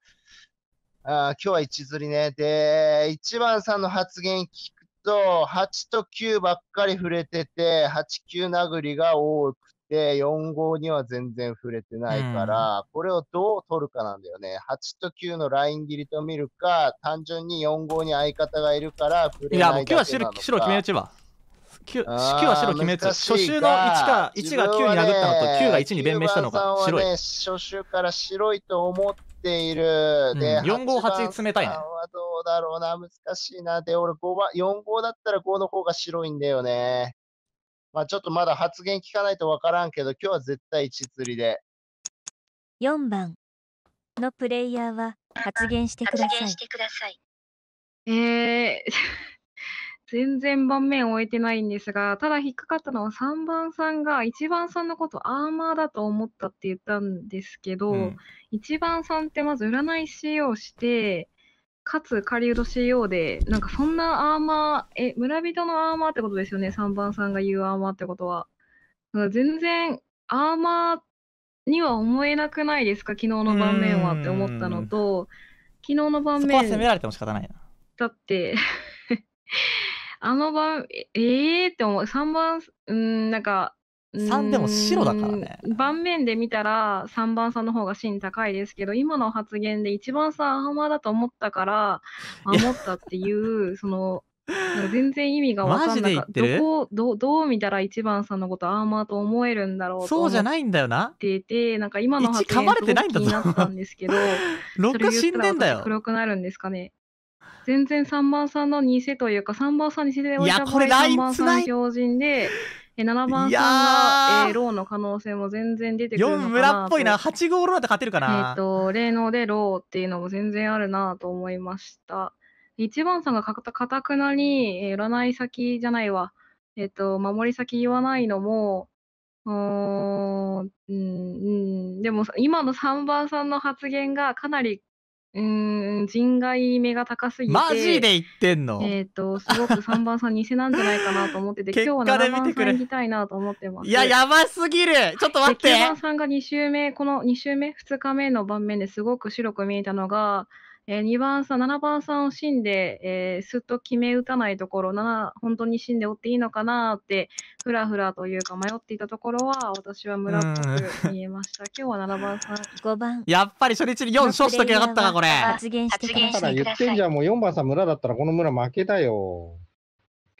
あ今日は1釣りね。で、1番さんの発言聞くと、8と9ばっかり触れてて、8、9殴りが多くで、4号には全然触れてないから、うん、これをどう取るかなんだよね。8と9のライン切りと見るか、単純に4号に相方がいるから触れないいや、もう9は白白決め打ちば。9, は白決め打ち。初週の1か、1が9に殴ったのと、9が1に弁明したのが白い。初週から白いと思っている。で、うん、4号8詰めたいね。どうだろうな、難しいな。で、俺5番、4号だったら5の方が白いんだよね。まあ、ちょっとまだ発言聞かないとわからんけど、今日は絶対一釣りで。4番のプレイヤーは発言してください。さいえー、*laughs* 全然盤面終えてないんですが、ただ引っかかったのは3番さんが1番さんのことアーマーだと思ったって言ったんですけど、うん、1番さんってまず占い師をして、かつ狩人 CO で、なんかそんなアーマー、え、村人のアーマーってことですよね、3番さんが言うアーマーってことは。全然アーマーには思えなくないですか、昨日の盤面はって思ったのと、昨日の盤面。そこは攻められても仕方ないな。だって *laughs* あの番、ええー、って思う。3番、うん、なんか、3でも白だからね盤面で見たら3番さんの方が芯高いですけど今の発言で一番さんアーマーだと思ったから守ったっていう *laughs* その全然意味が分かんなかったどこどどう見たら一番さんのことアーマーと思えるんだろうと思っててなんか今の発言す気になったんですけど6死んでんだよ黒くなるんですかね全然3番さんの偽というか3番さんにしておいた場合3番さ標準でえ7番さんが、えー、ローの可能性も全然出てくるのか4村っぽいな8号ローだって勝てるかなえっ、ー、と霊能でローっていうのも全然あるなと思いました1番さんがかたくなに、えー、占い先じゃないわえっ、ー、と守り先言わないのもうんうん、でも今の3番さんの発言がかなりうん、人外目が高すぎて、マジで言ってんのえっ、と、すごく3番さん偽なんじゃないかなと思ってて、*laughs* 結今日はで7番さん行きたいなと思ってます。いや、やばすぎるちょっと待って !3 番さんが2週目、この2週目、2日目の盤面ですごく白く見えたのが、えー、2番さん、7番さんを死んで、えー、すっと決め打たないところ、7、本当に死んでおっていいのかなって、ふらふらというか迷っていたところは、私は村っぽく見えました。今日は7番さん。5番。やっぱり初日に4勝しときゃよかったな、これ。発言してください。言ってんじゃん、もう4番さん村だったらこの村負けだよ。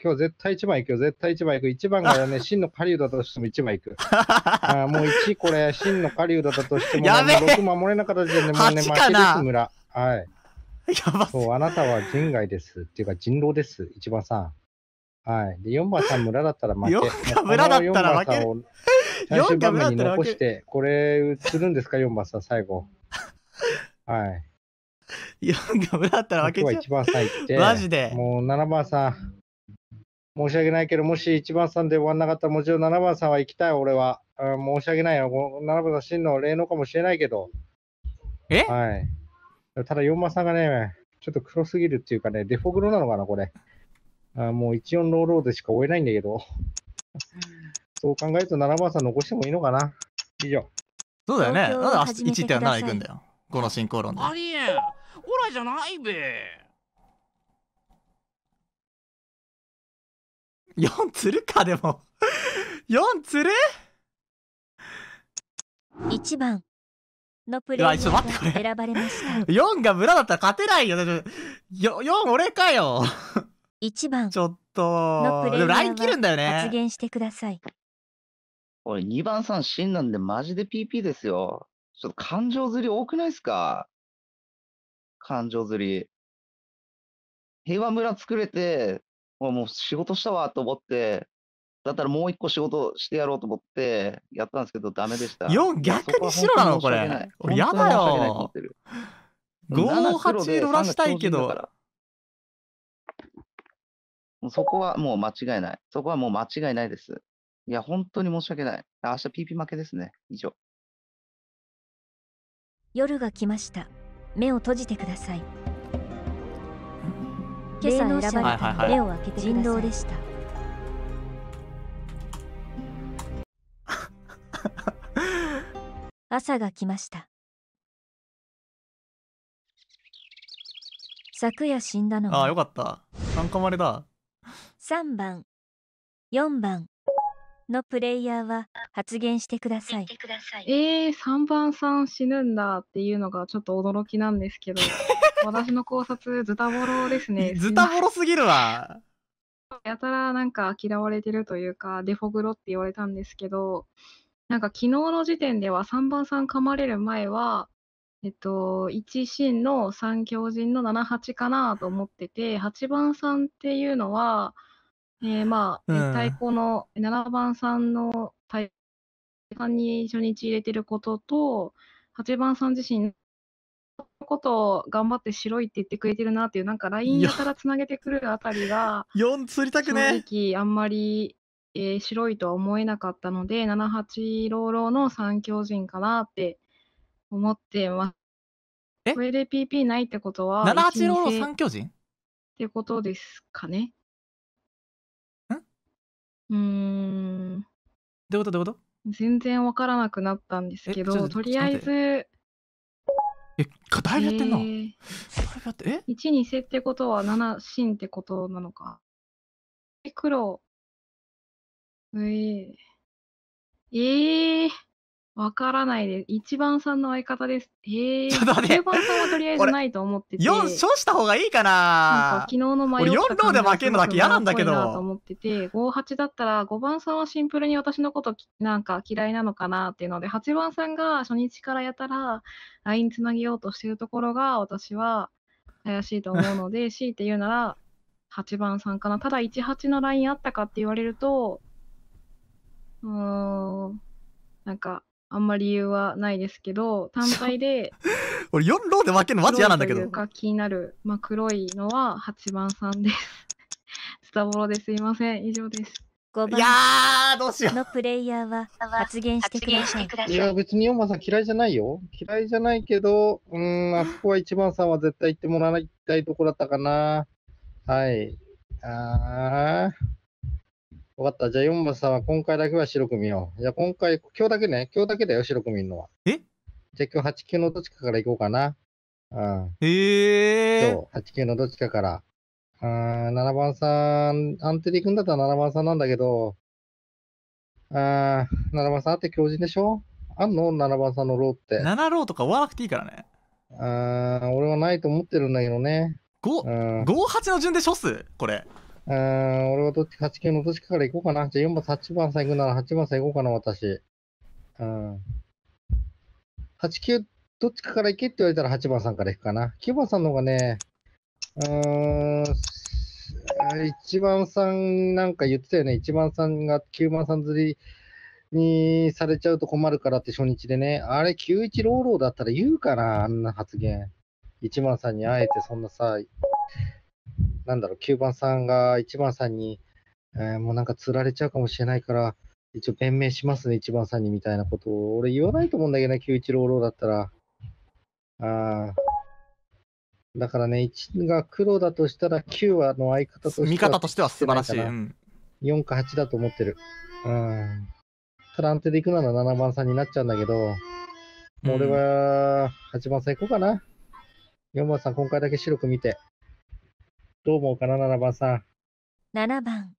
今日絶対1番行くよ、絶対1番行く。1番がね、真 *laughs* の狩人だとしても1番行く。*laughs* あもう1、これ、真の狩人だとしても、やべ6守れなかった時点でもうね、負けです、村。はい。やばそう、あなたは人外です。っていうか人狼です、一番さん。はい。で、4番さん村だったら負け。4 *laughs* が村だったら負け。4が *laughs* 村だったら負け。残して、これ、するんですか、4番さん、最後。*laughs* はい。4が村だったら負けちゃう。今日は1番さん行って。マジで。もう7番さん。申し訳ないけど、もし1番さんで終わんなかったら、もちろん7番さんは行きたい、俺は。あ申し訳ないよ。7番さん、真の霊能かもしれないけど。えはい。ただ、4マさんがね、ちょっと黒すぎるっていうかね、デフォグロなのかな、これ。あもう14ローローでしか追えないんだけど。そう考えると7マさん残してもいいのかな。以上。そうだよね。なんで1.7いくんだよ。この進行論で。ありえん。オラじゃないべ。4つるか、でも。4つる ?1 番。のプレイヤーが選ばれました。4が村だったら勝てないよ。よ4俺かよ。1番。ちょっと。のプレイヤーが発言してください。俺2番さん死んだんでマジで PP ですよ。ちょっと感情釣り多くないですか感情釣り。平和村作れて、もう仕事したわと思って、だったらもう一個仕事してやろうと思って、やったんですけど、ダメでした。4、逆に白なのこれ。やだよ。5、8、ロらしたいけど。そこはもう間違いない。そこはもう間違いないです。いや、本当に申し訳ない。明日 PP 負けですね。以上。夜が来ました。目を閉じてください。今朝選ばれた目を開けて人狼でした。朝が来ました昨夜死んだのああよかった3コマレだ3番4番のプレイヤーは発言してくださいえー、3番さん死ぬんだっていうのがちょっと驚きなんですけど *laughs* 私の考察ズタボロですねズタボロすぎるわやたらなんか嫌われてるというかデフォグロって言われたんですけどなんか昨日の時点では3番さん噛まれる前は、えっと、1進の3強人の7、8かなと思ってて、8番さんっていうのは、えー、まあ、太鼓の7番さんの太鼓に初日入れてることと、8番さん自身のことを頑張って白いって言ってくれてるなっていう、なんか LINE からつなげてくるあたりが、4釣りたくね正直あんまりえー、白いとは思えなかったので、7八郎々の三強陣かなって思ってます。えこれで PP ないってことは、7八郎々三強人ってことですかね。うーん。どういうことどういうこと全然わからなくなったんですけど、ととりあえず。え、だいぶやってんの、えー、だいぶやって、え ?1、2世ってことは7、芯ってことなのか。黒うえええーわからないです。一番さんの相方です。ええ。一番さんはとりあえずないと思ってて。4、勝した方がいいかななんか昨日の迷っ俺4ローで負けるのだけ嫌なんだけど。と思ってて、5、8だったら5番さんはシンプルに私のことなんか嫌いなのかなっていうので、8番さんが初日からやたら LINE つなげようとしてるところが私は怪しいと思うので、強いて言うなら8番さんかな。ただ18の LINE あったかって言われると、うんなんかあんまり理由はないですけど単体で *laughs* 俺4ローで負けるのマジ嫌なんだけど黒いというか気になる、まあ、黒いのは8番さんですスタボロですいません以上です5いやーどうしようのプレイヤーは発言してください。いや、別にヨンさん嫌いじゃないよ。嫌いじゃないけど、うん、あそこは一番さんは絶対行ってもらいたいとこだったかな。はい。あー。分かった。じゃあ4番さんは今回だけは白く見よう。じゃあ今回、今日だけね。今日だけだよ、白く見るのは。えじゃあ今日8級のどっちかから行こうかな。うん。へえー。今日8級のどっちかから。うん、7番さん、安定で行くんだったら7番さんなんだけど、あー、7番さんあって強人でしょあんの ?7 番さんのローって。7ローとか割ーなくていいからね。うー、俺はないと思ってるんだけどね。5、うん、5、8の順でしょすこれ。うん、俺はどっちか8 9のどっちかから行こうかな。じゃあ4番、8番さん行くなら8番さん行こうかな、私。うん。8 9どっちかから行けって言われたら8番さんから行くかな。9番さんの方がね、うーん、1番さんなんか言ってたよね。1番さんが9番さん釣りにされちゃうと困るからって初日でね。あれ、91ローローだったら言うかな、あんな発言。1番さんにあえてそんなさ、なんだろう、9番さんが1番さんに、えー、もうなんか釣られちゃうかもしれないから、一応弁明しますね、1番さんにみたいなことを。俺言わないと思うんだけどね、91ローローだったら。ああ。だからね、1が黒だとしたら、9はの相方としては。見方としては素晴らしい。うん、4か8だと思ってる。うん。ただ安定でいくなら7番さんになっちゃうんだけど、俺は8番さん行こうかな。4番さん、今回だけ白く見て。どう思うかな、7番さん。7番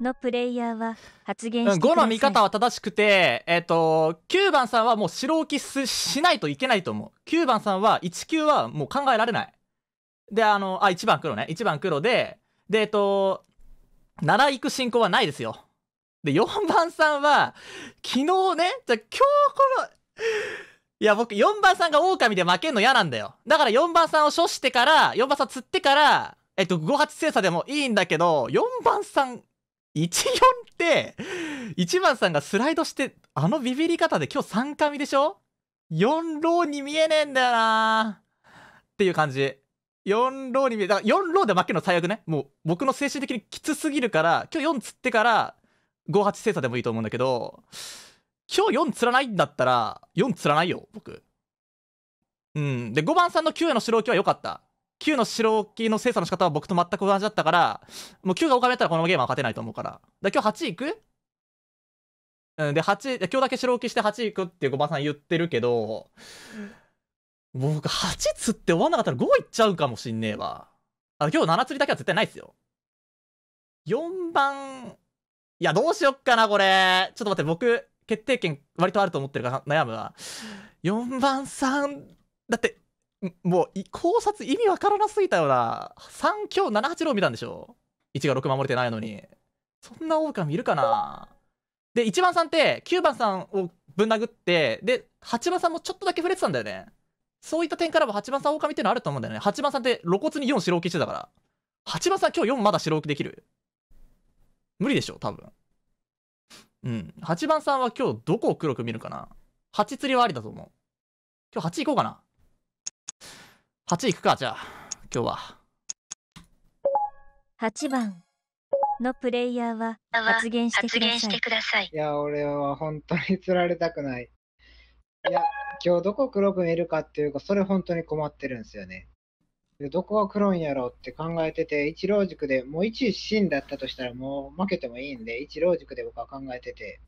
のプレイヤーは発言してください、うん、5の見方は正しくて、えっ、ー、と、9番さんはもう白置きしないといけないと思う。9番さんは、1級はもう考えられない。で、あの、あ、1番黒ね。1番黒で、で、えっ、ー、と、7行く進行はないですよ。で、4番さんは、昨日ね、じゃ、今日この、いや、僕、4番さんが狼で負けんの嫌なんだよ。だから4番さんを処してから、4番さん釣ってから、えっと、58精査でもいいんだけど、4番さん、14って、1番さんがスライドして、あのビビり方で今日3回でしょ ?4 ローに見えねえんだよなっていう感じ。4ローに見え、だから4ローで負けるの最悪ね。もう僕の精神的にきつすぎるから、今日4釣ってから、58精査でもいいと思うんだけど、今日4釣らないんだったら、4釣らないよ、僕。うん。で、5番さんの9への白導機は良かった。9の白木の精査の仕方は僕と全く同じだったから、もう9が狼だったらこのゲームは勝てないと思うから。だ今日8いくうん、で、8、今日だけ白置きして8いくって5番さん言ってるけど、僕8つって終わんなかったら5いっちゃうかもしんねえわ。あ今日7釣りだけは絶対ないっすよ。4番、いや、どうしよっかな、これ。ちょっと待って、僕、決定権割とあると思ってるから悩むわ。4番さん、だって、もう考察意味わからなすぎたよな3強7八郎見たんでしょ1が6守れてないのにそんな狼いるかなで1番さんって9番さんをぶん殴ってで8番さんもちょっとだけ触れてたんだよねそういった点からは8番さん狼ってのあると思うんだよね8番さんって露骨に4白置きしてたから8番さん今日4まだ白置きできる無理でしょ多分うん8番さんは今日どこを黒く見るかな8釣りはありだと思う今日8行こうかな8いくかじゃあ今日は8番のプレイヤーは発言してくださいいや俺は本当に釣られたくないいや今日どこ黒く見るかっていうかそれ本当に困ってるんですよねでどこが黒いんやろうって考えてて一郎塾でもうい位芯だったとしたらもう負けてもいいんで一郎塾で僕は考えてて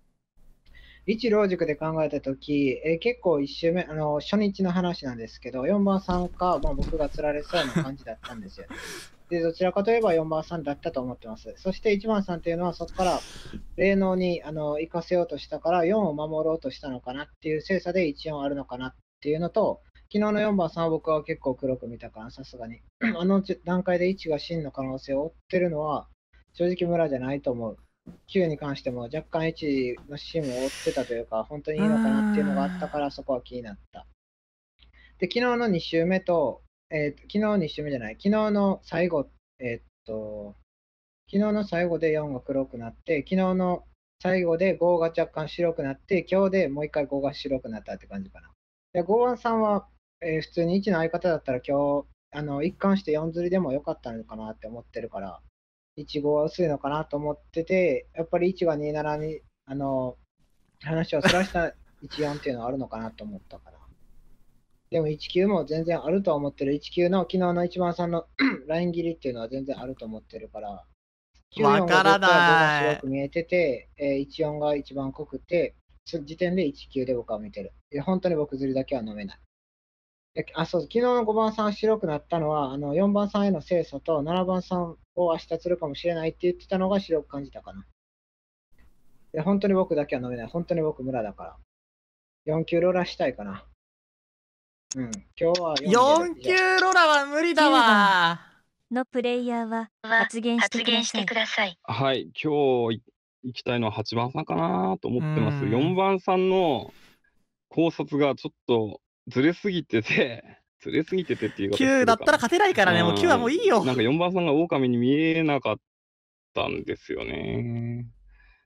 一老塾で考えた時、えー、結構1周目、あの、初日の話なんですけど、4番さんか、まあ、僕が釣られそうな感じだったんですよ。*laughs* で、どちらかといえば4番さんだったと思ってます。そして1番さんというのは、そこから霊能にあの行かせようとしたから、4を守ろうとしたのかなっていう精査で14あるのかなっていうのと、昨日の4番さんは僕は結構黒く見たから、さすがに。*clears throat* あの段階で1が真の可能性を追ってるのは、正直村じゃないと思う。Q に関しても若干1のシーンを追ってたというか、本当にいいのかなっていうのがあったから、そこは気になった。で、昨日の2週目と、えー、昨日2週目じゃない、昨日の最後、えー、っと、昨日の最後で4が黒くなって、昨日の最後で5が若干白くなって、今日でもう一回5が白くなったって感じかな。で、5さんは、えー、普通に1の相方だったら今日、あの一貫して4釣りでもよかったのかなって思ってるから、1号は薄いのかなと思ってて、やっぱり1が27に、あの、話をそらした14っていうのはあるのかなと思ったから。でも19も全然あると思ってる。19の昨日の一番さんの *clears throat* ライン切りっていうのは全然あると思ってるから。分からない。白く見えてて、えー、14が一番濃くて、その時点で19で僕は見てる。本当に僕釣りだけは飲めない。あ、そう、昨日の5番さん白くなったのは、あの4番さんへの精査と7番さんを明日するかもしれないって言ってたのが白く感じたかな。いや、本当に僕だけは飲めない。本当に僕村だから。4級ローラーしたいかな。うん。今日は4級ローラーは無理だわ。のプレイヤーは発言してください。はい。今日行きたいのは8番さんかなと思ってます。4番さんの考察がちょっとずれすぎてて、連れすぎててっていう9だったら勝てないからね、もう9はもういいよ。なんか4番さんが狼に見えなかったんですよね。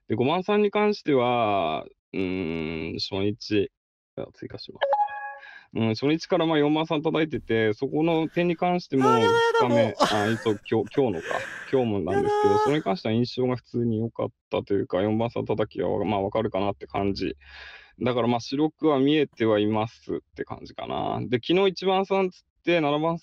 で、5番さんに関しては、うん、初日、追加します。うん、初日からまあ4番さん叩いてて、そこの点に関しても2日目、ああそう今日 *laughs* 今日のか、今日もなんですけど、それに関しては印象が普通に良かったというか、4番さん叩きはまあ分かるかなって感じだからまあ白くは見えてはいますって感じかな。で、昨日1番さんつって、7番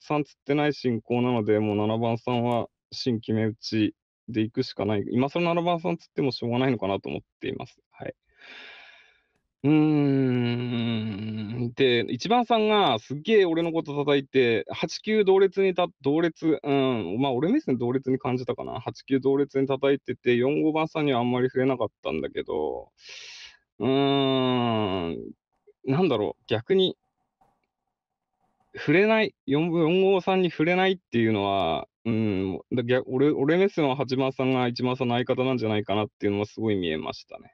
さんつってない進行なので、もう7番さんは新決め打ちで行くしかない。今更7番さんつってもしょうがないのかなと思っています。はい。うーん。で、1番さんがすっげえ俺のこと叩いて、8級同列にた、同列、うん、まあ俺目線同列に感じたかな。8級同列に叩いてて、4、5番さんにはあんまり触れなかったんだけど、うーん、なんだろう、逆に、触れない、4号さんに触れないっていうのは、うん、だ逆俺俺目線は八番さんが一番さんの相方なんじゃないかなっていうのはすごい見えましたね。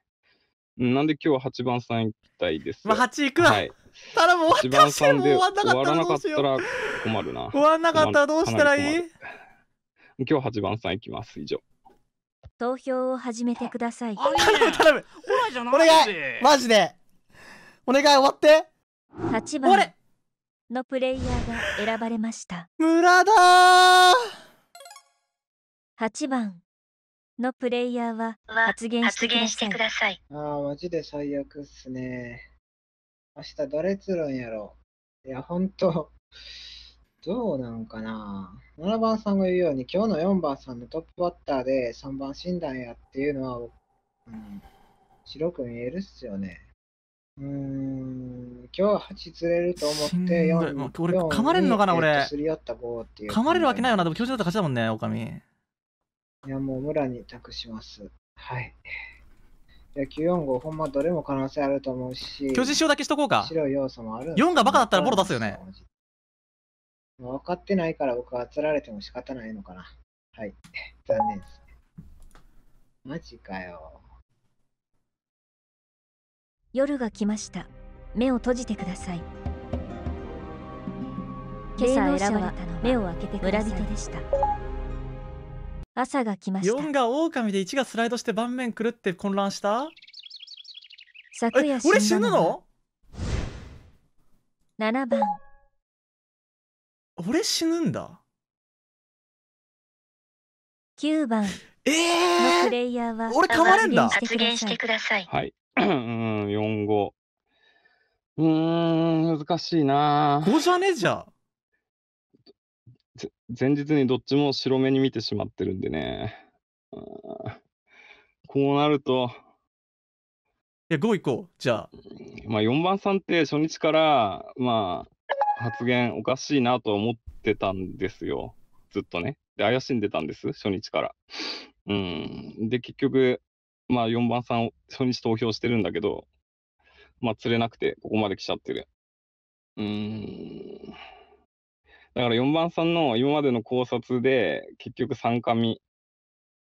なんで今日は8番さん行きたいです。まあ、8行くわ。はい、ただもう終わったし、もう終わらなかったら困るな。終わんなかったらどうしたらいい今日は8番さん行きます。以上。投票を始めてください頼む頼むお願いマジでお願い終わって8番のプレイヤーが選ばれました村だ8番のプレイヤーは発言してくださいああマジで最悪っすね明日誰つるんやろいやほんとどうなんかな7番さんが言うように、今日の4番さんのトップバッターで3番診断やっていうのは、うん、白く見えるっすよね。うん、今日は8釣れると思って、4もう俺、噛まれるのかな、俺。え噛まれるわけないよな、でも教授だったら勝ちだもんね、狼。いや、もう村に託します。はい。いや、9、4、5、ほんまどれも可能性あると思うし。巨人塩だけしとこうか。白い要素もある。4がバカだったらボロ出すよね。分かってないから僕は釣られても仕方ないのかな。はい。*laughs* 残念ですね。マジかよ。夜が来ました。目を閉じてください。今朝選ばれたの目を開けて村人でした。朝が来ました。4が狼で1がスライドして盤面狂って混乱した昨夜死んだの俺死ぬの ?7 番。俺死ぬんだ9番えのー俺噛まれんだ発言してください。はい。うん、4、五うーん、難しいなぁ5じゃねえじゃ前日にどっちも白目に見てしまってるんでね。こうなると、いや5行こうじゃあまあ、4番さんって初日から、まあ、発言おかしいなと思ってたんですよ。ずっとね。で、怪しんでたんです、初日から。うん。で、結局、まあ4番さん、初日投票してるんだけど、まあ釣れなくて、ここまで来ちゃってる。うん。だから4番さんの今までの考察で、結局3紙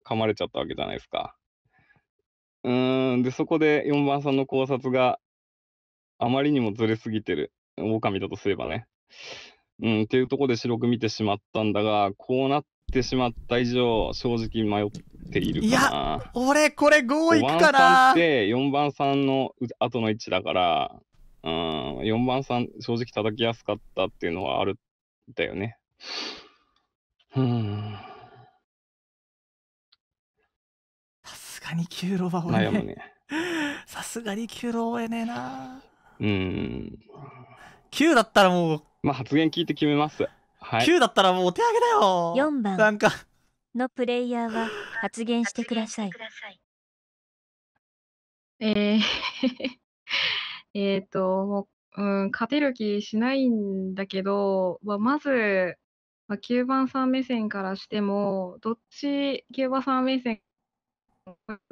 噛まれちゃったわけじゃないですか。うん。で、そこで4番さんの考察があまりにもずれすぎてる。狼だとすればね。うん、っていうところで白く見てしまったんだが、こうなってしまった以上、正直迷っているいや、俺、これ5いくかな。って4番さんの後の位置だから、うん、4番さん、正直叩きやすかったっていうのはあるんだよね。うん。さすがに9郎は俺、ね、*laughs* さすがに9郎追えねえな。うん。9だったらもう。まあ発言聞いて決めます。はい、9だったらもうお手上げだよ。4番。なんか。のプレイヤーは発言してください。*laughs* えー *laughs* えっと、もう、うん、勝てる気しないんだけど、まあ、まず、まあ、9番さん目線からしても、どっち9番さん目線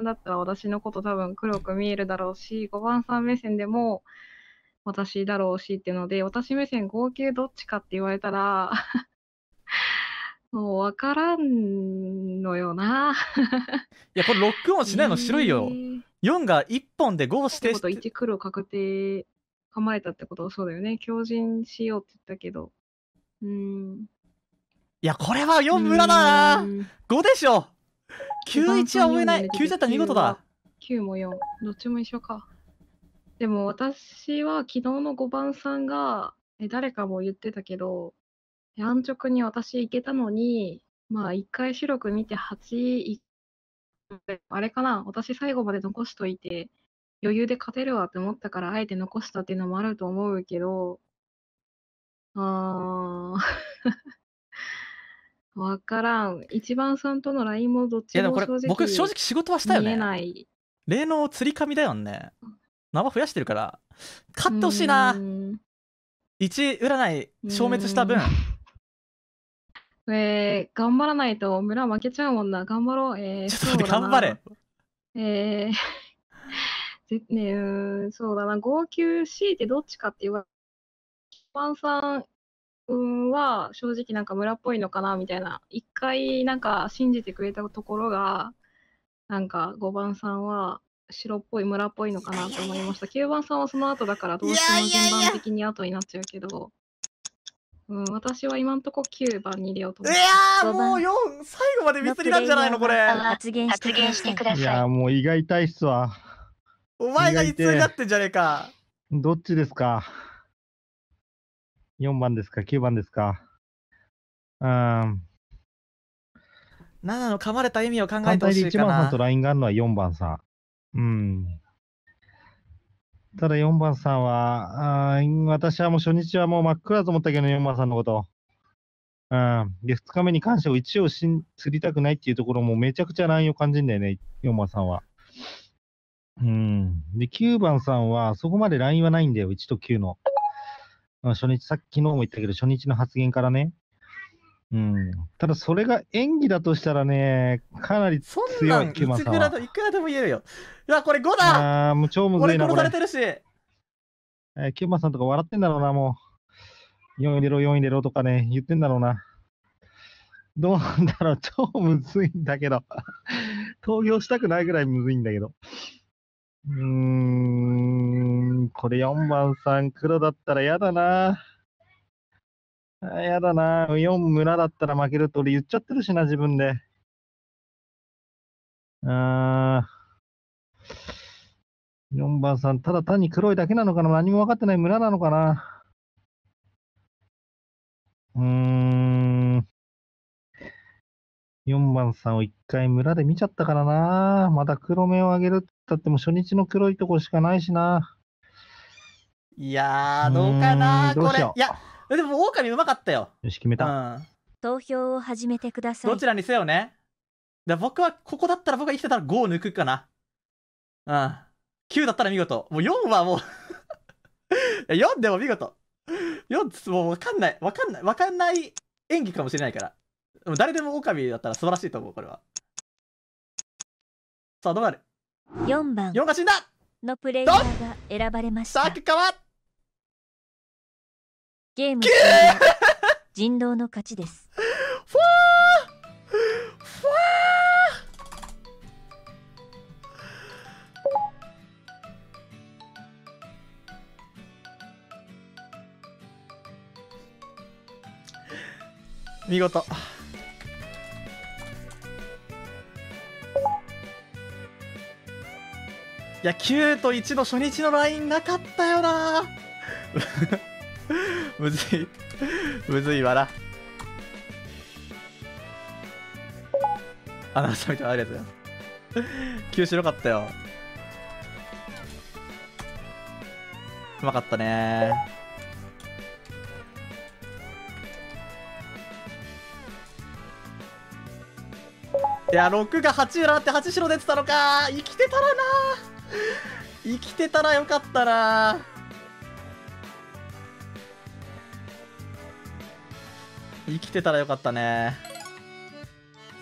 だったら私のこと多分黒く見えるだろうし、5番さん目線でも、私だろうしっていうので、私目線合計どっちかって言われたら *laughs* もう分からんのよないや、これロックオンしないの白いよ。えー、4が1本で5を指定して。1黒確定構えたってことそうだよね。強靭しようって言ったけど。うん。いや、これは4駄だな。5でしょ。91は追えない。91だったら見事だ。9も4。どっちも一緒か。でも私は昨日の5番さんが、え誰かも言ってたけど、安直に私行けたのに、まあ一回白く見て8、あれかな、私最後まで残しといて、余裕で勝てるわって思ったから、あえて残したっていうのもあると思うけど、あー、*laughs* わからん。一番さんとのライン e もどっちも正直いやでもこれ僕正直仕事はしたよね。見えない。例の釣り紙だよね。生増やしてるから勝ってほしいな1占い消滅した分えー、頑張らないと村負けちゃうもんな頑張ろうえー、ちょっと待って頑張れえー、ねうんそうだな号泣 c いてどっちかって言わパンさんうんは正直なんか村っぽいのかなみたいな一回なんか信じてくれたところがなんか5番さんは白っぽい村っぽいのかなと思いました。9番さんはその後だからどうしても順番的に後になっちゃうけど。うん、私は今んとこ9番に入れようと思って。いやーもう4、最後までミスりなんじゃないのこれ。*laughs* 発言してください。いやーもう意外体質は。お前が一通になってんじゃねえか。どっちですか ?4 番ですか ?9 番ですかうん。7の噛まれた意味を考えてほしいかな。1番さんとラインがあるのは4番さん。うん。ただ4番さんは、あ私はもう初日はもう真っ暗だと思ったけど、4番さんのこと。うん。で、2日目に関しては1をしん釣りたくないっていうところもめちゃくちゃ乱用感じるんだよね、4番さんは。うん。で、9番さんは、そこまでラインはないんだよ、1と9の。初日、さっき昨日も言ったけど、初日の発言からね。うん、ただそれが演技だとしたらね、かなり強いそんなんいくらでいくらでも言えるよ。うこれ5だあもう超むずいな。れ殺されてるし。えー、キューマさんとか笑ってんだろうな、もう。4位出ろ、4位出ろとかね、言ってんだろうな。どうなんだろう、*laughs* 超むずいんだけど。投票したくないぐらいむずいんだけど。うーん、これ4番さん、黒だったら嫌だな。あやだな。4村だったら負けるって俺言っちゃってるしな、自分で。あー。4番さん、ただ単に黒いだけなのかな何も分かってない村なのかなうーん。4番さんを1回村で見ちゃったからな。また黒目を上げるって言っても初日の黒いとこしかないしな。いやー、どうかなこれ。いや、でも、狼うまかったよ。よし、決めた。うん、投票を始めてください。どちらにせよね。で僕は、ここだったら僕が生きてたら5を抜くかな。うん。9だったら見事。もう4はもう4 *laughs* でも見事。4、もうわかんない。わかんない。わかんない演技かもしれないから。でも誰でも狼だったら素晴らしいと思う、これは。さあ、どうなる ?4 番。4が死んだのプレイヤーが選ばれました。さあ、結果はゲーム人狼の勝ちです。ふわーふわー見事。いや、9と1の初日のラインなかったよなむずいむずいわなあなウンみたいありがとうございます急白かったようまかったねいや6が8裏って8白出てたのか生きてたらな生きてたらよかったな生きてたらよかったね。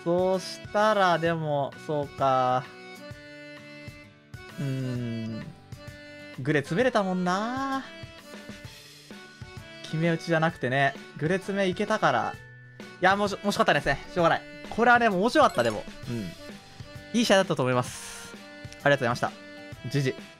そうしたら、でも、そうか。うーん。グレ詰めれたもんな。決め打ちじゃなくてね、グレ詰めいけたから。いや、もし、もしかったですね。しょうがない。これはね、面白かった、でも。うん。いい試合だったと思います。ありがとうございました。じじ。